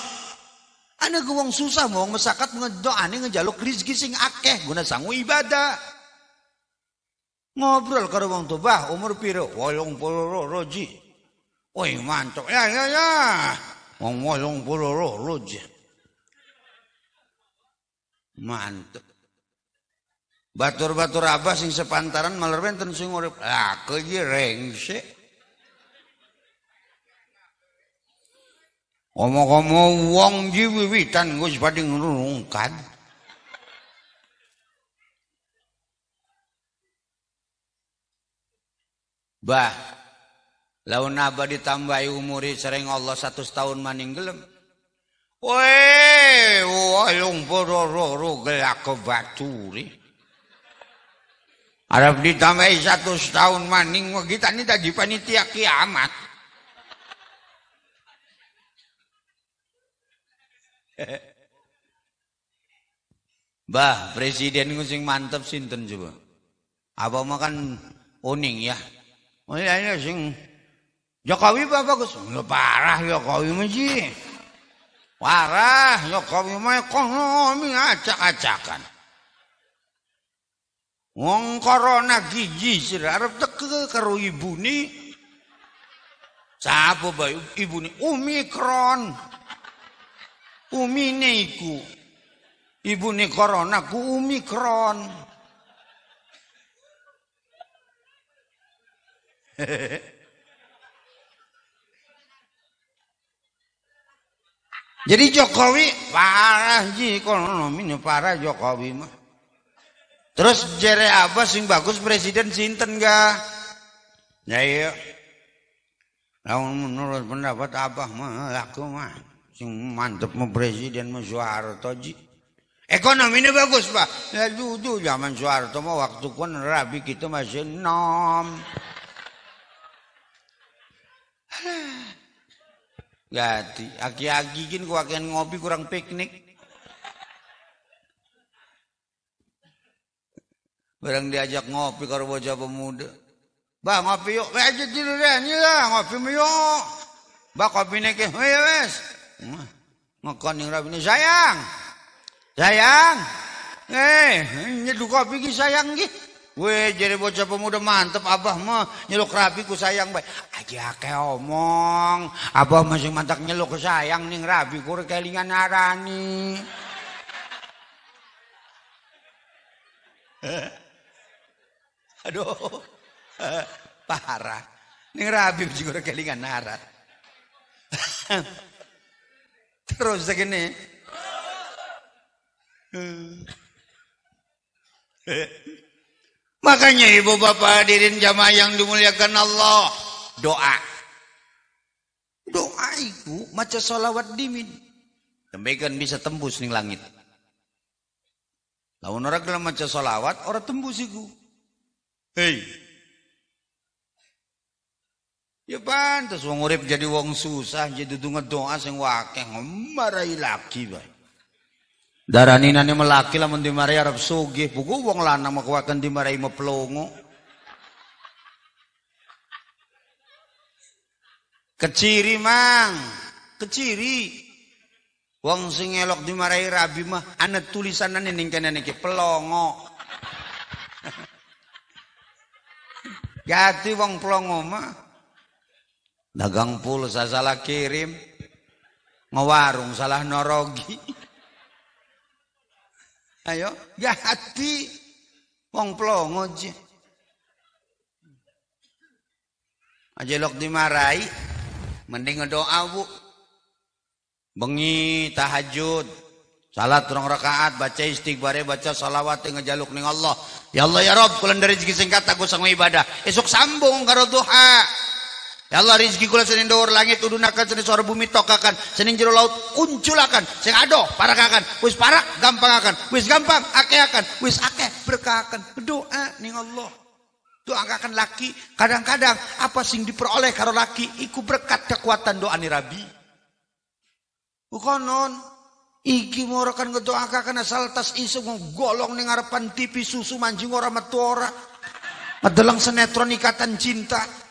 Speaker 1: Ana ge wong susah mau mesakat ngedoane ngejaluk rezeki sing akeh guna sangu ibadah. Ngobrol karo wong tua, umur piro? 82 roji, Woi mantok. Ya ya ya. Wong 82 roji, Mantep. Batur-batur abah sing sepantaran malah benten sing urip. Lah, kok rengsek. Omong-omong wong ji wiwitan wis badhe ngrungkat. Bah, lau naba ditambahi umuri sering Allah satu tahun maning gelem. Weh, walung bororo gelak kebaturi. Arab ditambahi satu tahun maning kita ini tadi panitia kiamat. (laughs) Bah, presiden ku sing mantep sinten coba? Apa makan uning ya? Oh iya, iya sing Jokowi apa bagus. Lho ya, parah Jokowi mesti. Parah Jokowi mah ekonomi acak-acakan. Wong corona gigi sir arep teke karo bayu Sapa bae ibune Omikron umine iku ibune corona ku omikron Jadi Jokowi parah ji ekonominya parah Jokowi mah. Terus jere apa sing bagus presiden sinten ga? Ya iya. Namun menurut pendapat Abah mah aku mah sing mantep mau presiden mau Soeharto ji ekonomi ini bagus pak ya dulu zaman Soeharto mah waktu kon rabi kita masih nom Gati, ya, aki-aki gin kuakian ngopi kurang piknik. Barang diajak ngopi karo bocah pemuda. Bah ngopi yuk, aja tidur ya. lah, ngopi yuk. Bah kopi neke, wes. Ngekon rabi ini "Sayang. Sayang. Eh, nyeduk kopi ki sayang ki." Weh jadi bocah pemuda mantep Abah mah nyeluk rabi ku sayang baik. Aja ke omong. Abah masih mantak nyeluk sayang nih rabi ku kelingan arani. Eh? Aduh. Eh, parah. nih rabi juga kelingan arani (laughs) Terus segini. Makanya ibu bapak hadirin jamaah yang dimuliakan Allah. Doa. Doa itu maca solawat dimin. Demikian bisa tembus nih langit. Lawan orang dalam macam solawat, orang tembus itu Hei, Ya pantas wong urip jadi wong susah jadi dudu ngedoa sing wakeh marai laki bae. Darani nane melaki lamun dimarai arep sugih, buku wong lanang mekuaken dimarai meplongo. Keciri mang, keciri. Wong sing elok dimarai rabi mah ana tulisanane ning kene niki pelongo. (laughs) Gati wong pelongo mah dagang pulsa salah kirim ngewarung salah norogi ayo ya hati wong plong aja ajelok dimarahi mending ngedoa bu bengi tahajud salat rong rakaat baca istighfar baca salawat ngejaluk ning Allah ya Allah ya Rob kalian dari segi singkat aku sanggup ibadah esok sambung karo duha Ya Allah rezeki kula senin dhuwur langit udunakan senin suara bumi tokakan senin jero laut unculakan sing ado parakakan wis parak akan wis gampang akan wis akeh berkahakan doa ning Allah doa akan laki kadang-kadang apa sing diperoleh karo laki iku berkat kekuatan doa ni rabi non, iki mora kan akan asal tas isung golong ning ngarepan tipi susu mancing ora metu ora senetron ikatan cinta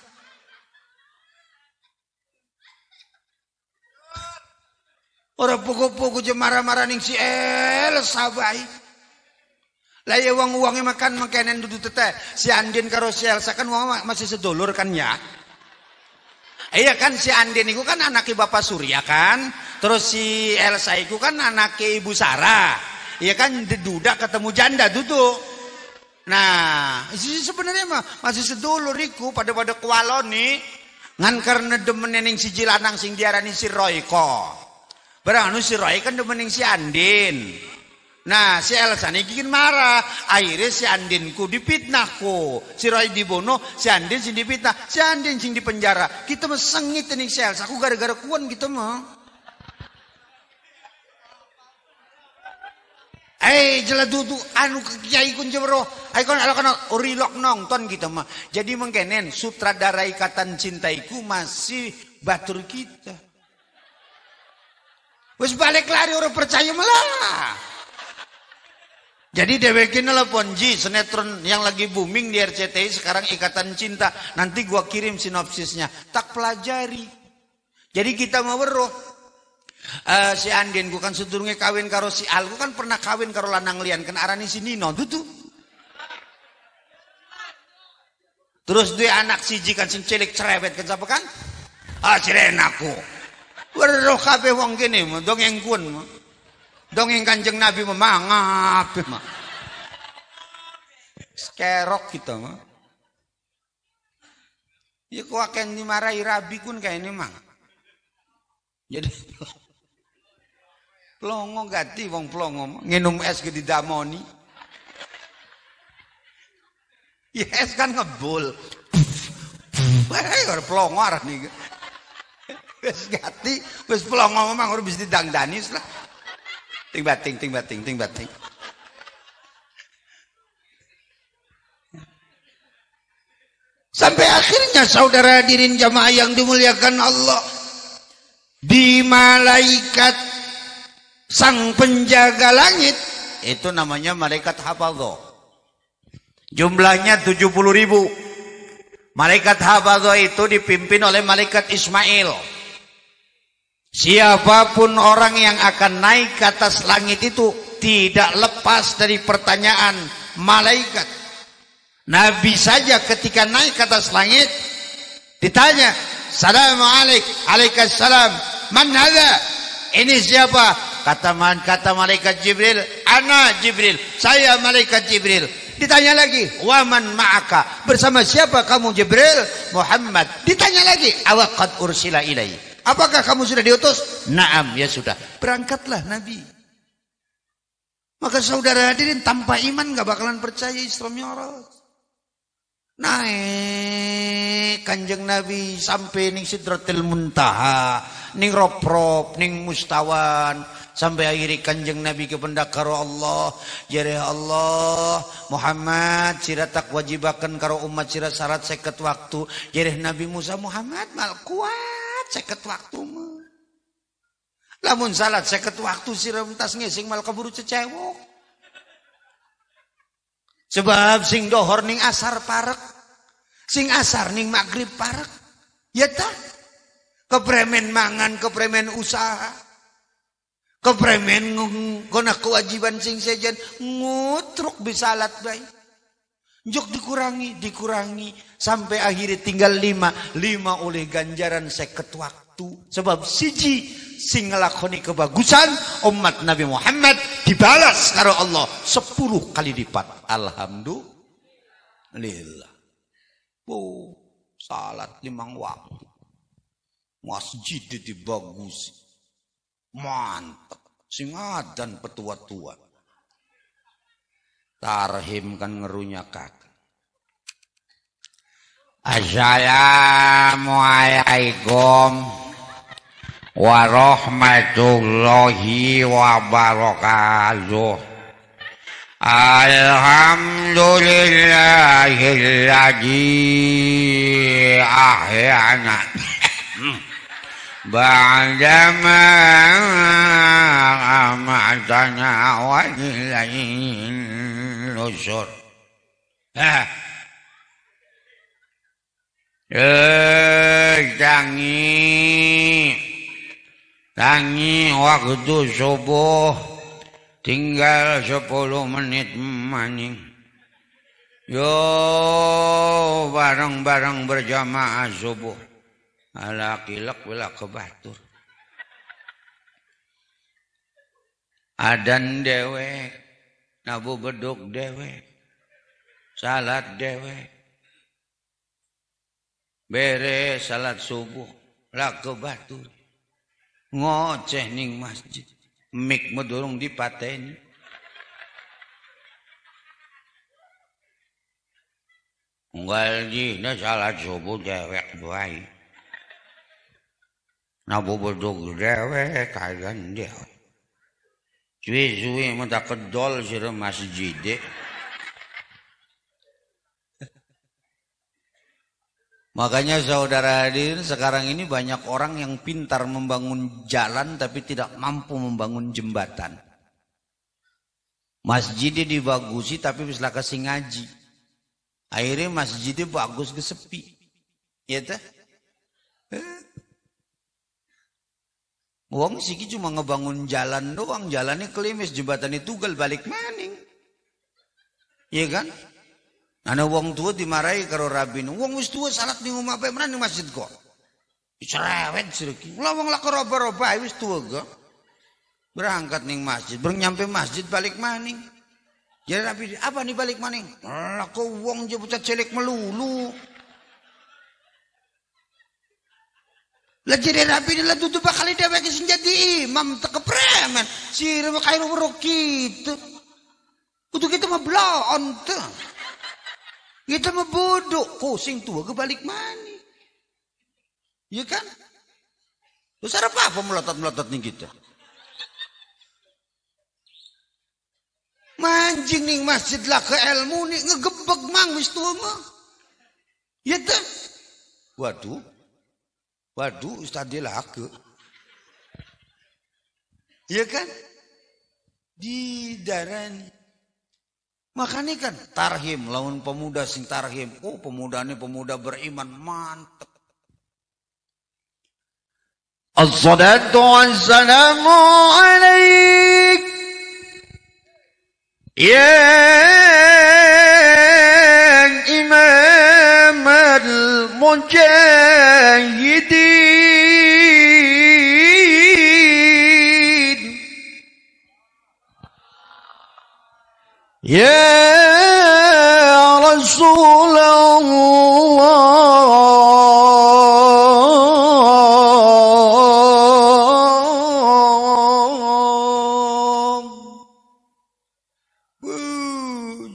Speaker 1: Orang pokok-pokok je marah-marah ning si El sabai, Lah ya wong uangnya makan makanan duduk teteh. Si Andin karo si Elsa kan wong masih sedulur kan ya. Iya kan si Andin itu kan anaknya Bapak Surya kan. Terus si Elsa itu kan anak Ibu Sarah. Iya kan deduda ketemu janda duduk. Nah, sebenarnya mah masih sedulur iku pada-pada kualoni ngan karena demen ning si Jilanang sing diarani si Royko. Barang anu si Roy kan demening si Andin. Nah, si Elsa bikin kan marah. Akhirnya si Andin ku dipitnah ku. Si Roy dibunuh, si Andin sing dipitnah, si Andin sing dipenjara. Kita mah sengit nih si Elsa. Aku gara-gara kuan gitu mah. Eh hey, duduk, anu kiai kun jebro. Ai kon ala kana urilok nonton kita gitu mah. Jadi mengkenen sutradara ikatan cintaiku masih batur kita. Wis balik lari orang percaya malah. Jadi DWK nelpon Ji sinetron yang lagi booming di RCTI sekarang Ikatan Cinta. Nanti gua kirim sinopsisnya. Tak pelajari. Jadi kita mau beruh Uh, eh, si Andin gua kan sedurunge kawin karo si Al. Gua kan pernah kawin karo lanang lian kan arani si Nino. Tuh tuh. Terus dia anak Ji kan si cilik cerewet kan siapa kan? Ah cerewet aku. Weruh kabeh wong kene dongeng kuwi. Dongeng Kanjeng Nabi memangap Skerok kita mah. Ya kok akan dimarahi rabi kun kayak ini mah. Jadi (laughs) plongo ganti wong plongo nginum es ke didamoni. Ya es kan ngebul. (laughs) Wah, plongo arah nih wis ganti wis pelongo manggur bis didangdani lah ting bating ting bating ting bating Sampai akhirnya saudara hadirin jamaah yang dimuliakan Allah di malaikat sang penjaga langit itu namanya malaikat hafadho. Jumlahnya 70 ribu. Malaikat hafadho itu dipimpin oleh malaikat Ismail. Siapapun orang yang akan naik ke atas langit itu tidak lepas dari pertanyaan malaikat. Nabi saja ketika naik ke atas langit ditanya, "Assalamualaikum, alaikassalam. Man hadza?" Ini siapa? Kata man, kata malaikat Jibril, "Ana Jibril, saya malaikat Jibril." Ditanya lagi, "Waman ma'aka?" Bersama siapa kamu Jibril? Muhammad. Ditanya lagi, "Awaqad ursila ilai?" Apakah kamu sudah diutus? Naam, ya sudah. Berangkatlah Nabi. Maka saudara hadirin tanpa iman gak bakalan percaya Isra ya Mi'raj. Naik kanjeng Nabi sampai ning sidratil muntaha, ning roprop, ning mustawan, sampai akhiri kanjeng Nabi kependak karo ya Allah jere ya Allah Muhammad sira tak wajibakan karo umat sira syarat seket waktu jere Nabi Musa Muhammad mal kuat seket waktu mu, lamun salat seket waktu sira entas ngising mal keburu cecewok sebab sing dohor ning asar parek sing asar ning maghrib parek ya tak kepremen mangan kepremen usaha kepremen kona kewajiban sing sejen ngutruk bisa alat baik Jok dikurangi, dikurangi sampai akhirnya tinggal lima, lima oleh ganjaran seket waktu. Sebab siji sing ngelakoni kebagusan umat Nabi Muhammad dibalas karo Allah sepuluh kali lipat. Alhamdulillah. Oh, salat limang waktu. Masjid dibagusi mantep Sing dan petua-tua. Tarhim kan ngerunya kaki. Assalamualaikum warahmatullahi wabarakatuh. Alhamdulillahilladzi ahyana. بعدما أمعتنا وإليه النشر Eh, tangi tangi waktu subuh tinggal sepuluh menit maning yo bareng-bareng berjamaah subuh ala kilak wala kebatur adan dewe nabu beduk dewe salat dewe bere salat subuh la kebatur ngoceh ning masjid mik medurung dipateni Unggal di salat subuh dewek baik nabubudog dewe kagan cui suwi kedol mentakedol remas masjid Makanya saudara hadirin sekarang ini banyak orang yang pintar membangun jalan tapi tidak mampu membangun jembatan. Masjidnya dibagusi tapi bisa kasih ngaji. Akhirnya masjidnya bagus ke sepi. Ya Wong siki cuma ngebangun jalan doang, jalannya kelimis, itu tugal balik maning. Iya kan? Ana wong tua dimarahi karo rabin. Wong wis tua salat ning omah mana menan ning masjid kok. Cerewet siriki. Lah wong lak roba-roba wis tua kok. Berangkat ning masjid, berang nyampe masjid balik maning. Jadi Nabi, apa nih balik maning? Lah kok wong je celik melulu. lagi jadi rapi ini lah tutup kali dia pakai senjati imam kepremen, Si rumah kayu rumah gitu. Untuk kita mah blaon tuh. Kita mah bodoh. Kosing tua kebalik mani. Iya kan? Terus apa apa melotot-melotot nih kita? Gitu? Manjing nih masjid lah ke ilmu nih ngegebek mang wis tua mah. Iya tuh. Waduh, Waduh Ustaz dia laku. Iya kan? Di daerah ini. Makanya kan tarhim lawan pemuda sing tarhim. Oh pemuda ini pemuda beriman mantep. Assalatu wassalamu alaik. Yeah. المجاهدين يا رسول الله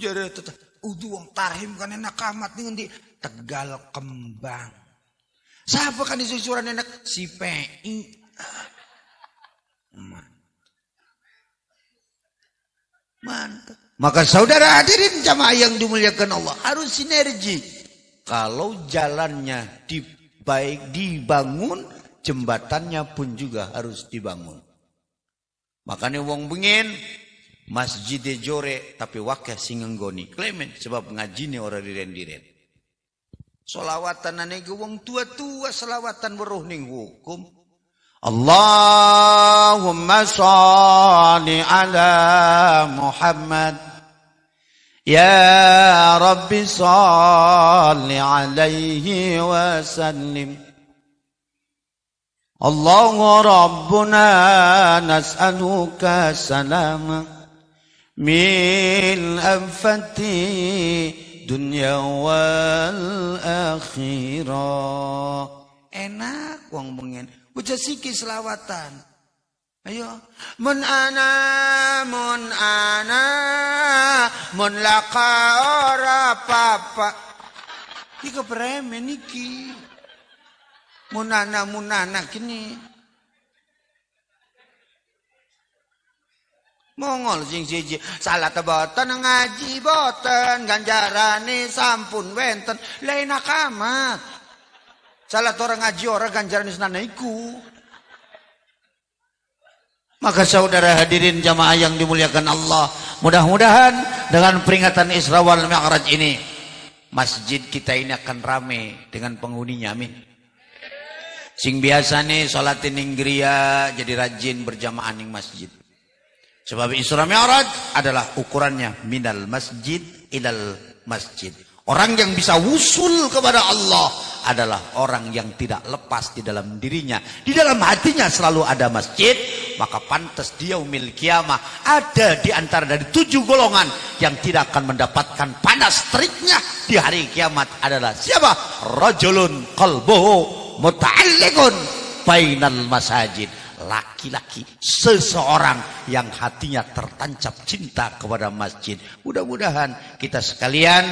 Speaker 1: jadi tetap udah tarhim kan enak amat nih Tegal Kembang. Siapa kan disusuran enak? Si PI. Mantap. Maka saudara hadirin jamaah yang dimuliakan Allah harus sinergi. Kalau jalannya di, dibangun, jembatannya pun juga harus dibangun. Makanya wong bengin masjid jore tapi wakil singenggoni. Klemen sebab ngaji ngajini orang diren-diren. Solawatan wong tua-tua selawatan weruh ning hukum. Allahumma sholli ala Muhammad ya Rabbi رب alaihi عليه وسلم الله ربنا نسألك سلام min أنفتي Dunia wal akhirah. Enak wong mungin baca siki selawatan. Ayo. Mun ana, mun ana, mun laka ora papa. Iki kepremen iki. Mun ana, mun ana kini. Mongol sing siji salah boten ngaji boten ganjarane sampun wenten lain salah Salat orang ngaji orang ganjarane senana iku. Maka saudara hadirin jamaah yang dimuliakan Allah, mudah-mudahan dengan peringatan Isra wal Mi'raj ini masjid kita ini akan ramai dengan penghuninya amin. Sing biasa nih salatin ning jadi rajin berjamaah ning masjid. Sebab Isra Mi'raj adalah ukurannya minal masjid ilal masjid. Orang yang bisa wusul kepada Allah adalah orang yang tidak lepas di dalam dirinya. Di dalam hatinya selalu ada masjid, maka pantas dia umil kiamah. Ada di antara dari tujuh golongan yang tidak akan mendapatkan panas teriknya di hari kiamat adalah siapa? Rajulun kalbohu muta'alliqun bainal masajid laki-laki seseorang yang hatinya tertancap cinta kepada masjid. Mudah-mudahan kita sekalian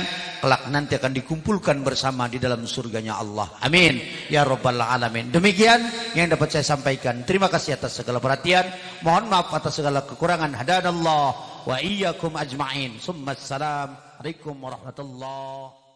Speaker 1: kelak nanti akan dikumpulkan bersama di dalam surganya Allah. Amin. Ya Rabbal Alamin. Demikian yang dapat saya sampaikan. Terima kasih atas segala perhatian. Mohon maaf atas segala kekurangan. Hadanallah wa iyyakum ajma'in. Summa salam. Assalamualaikum warahmatullahi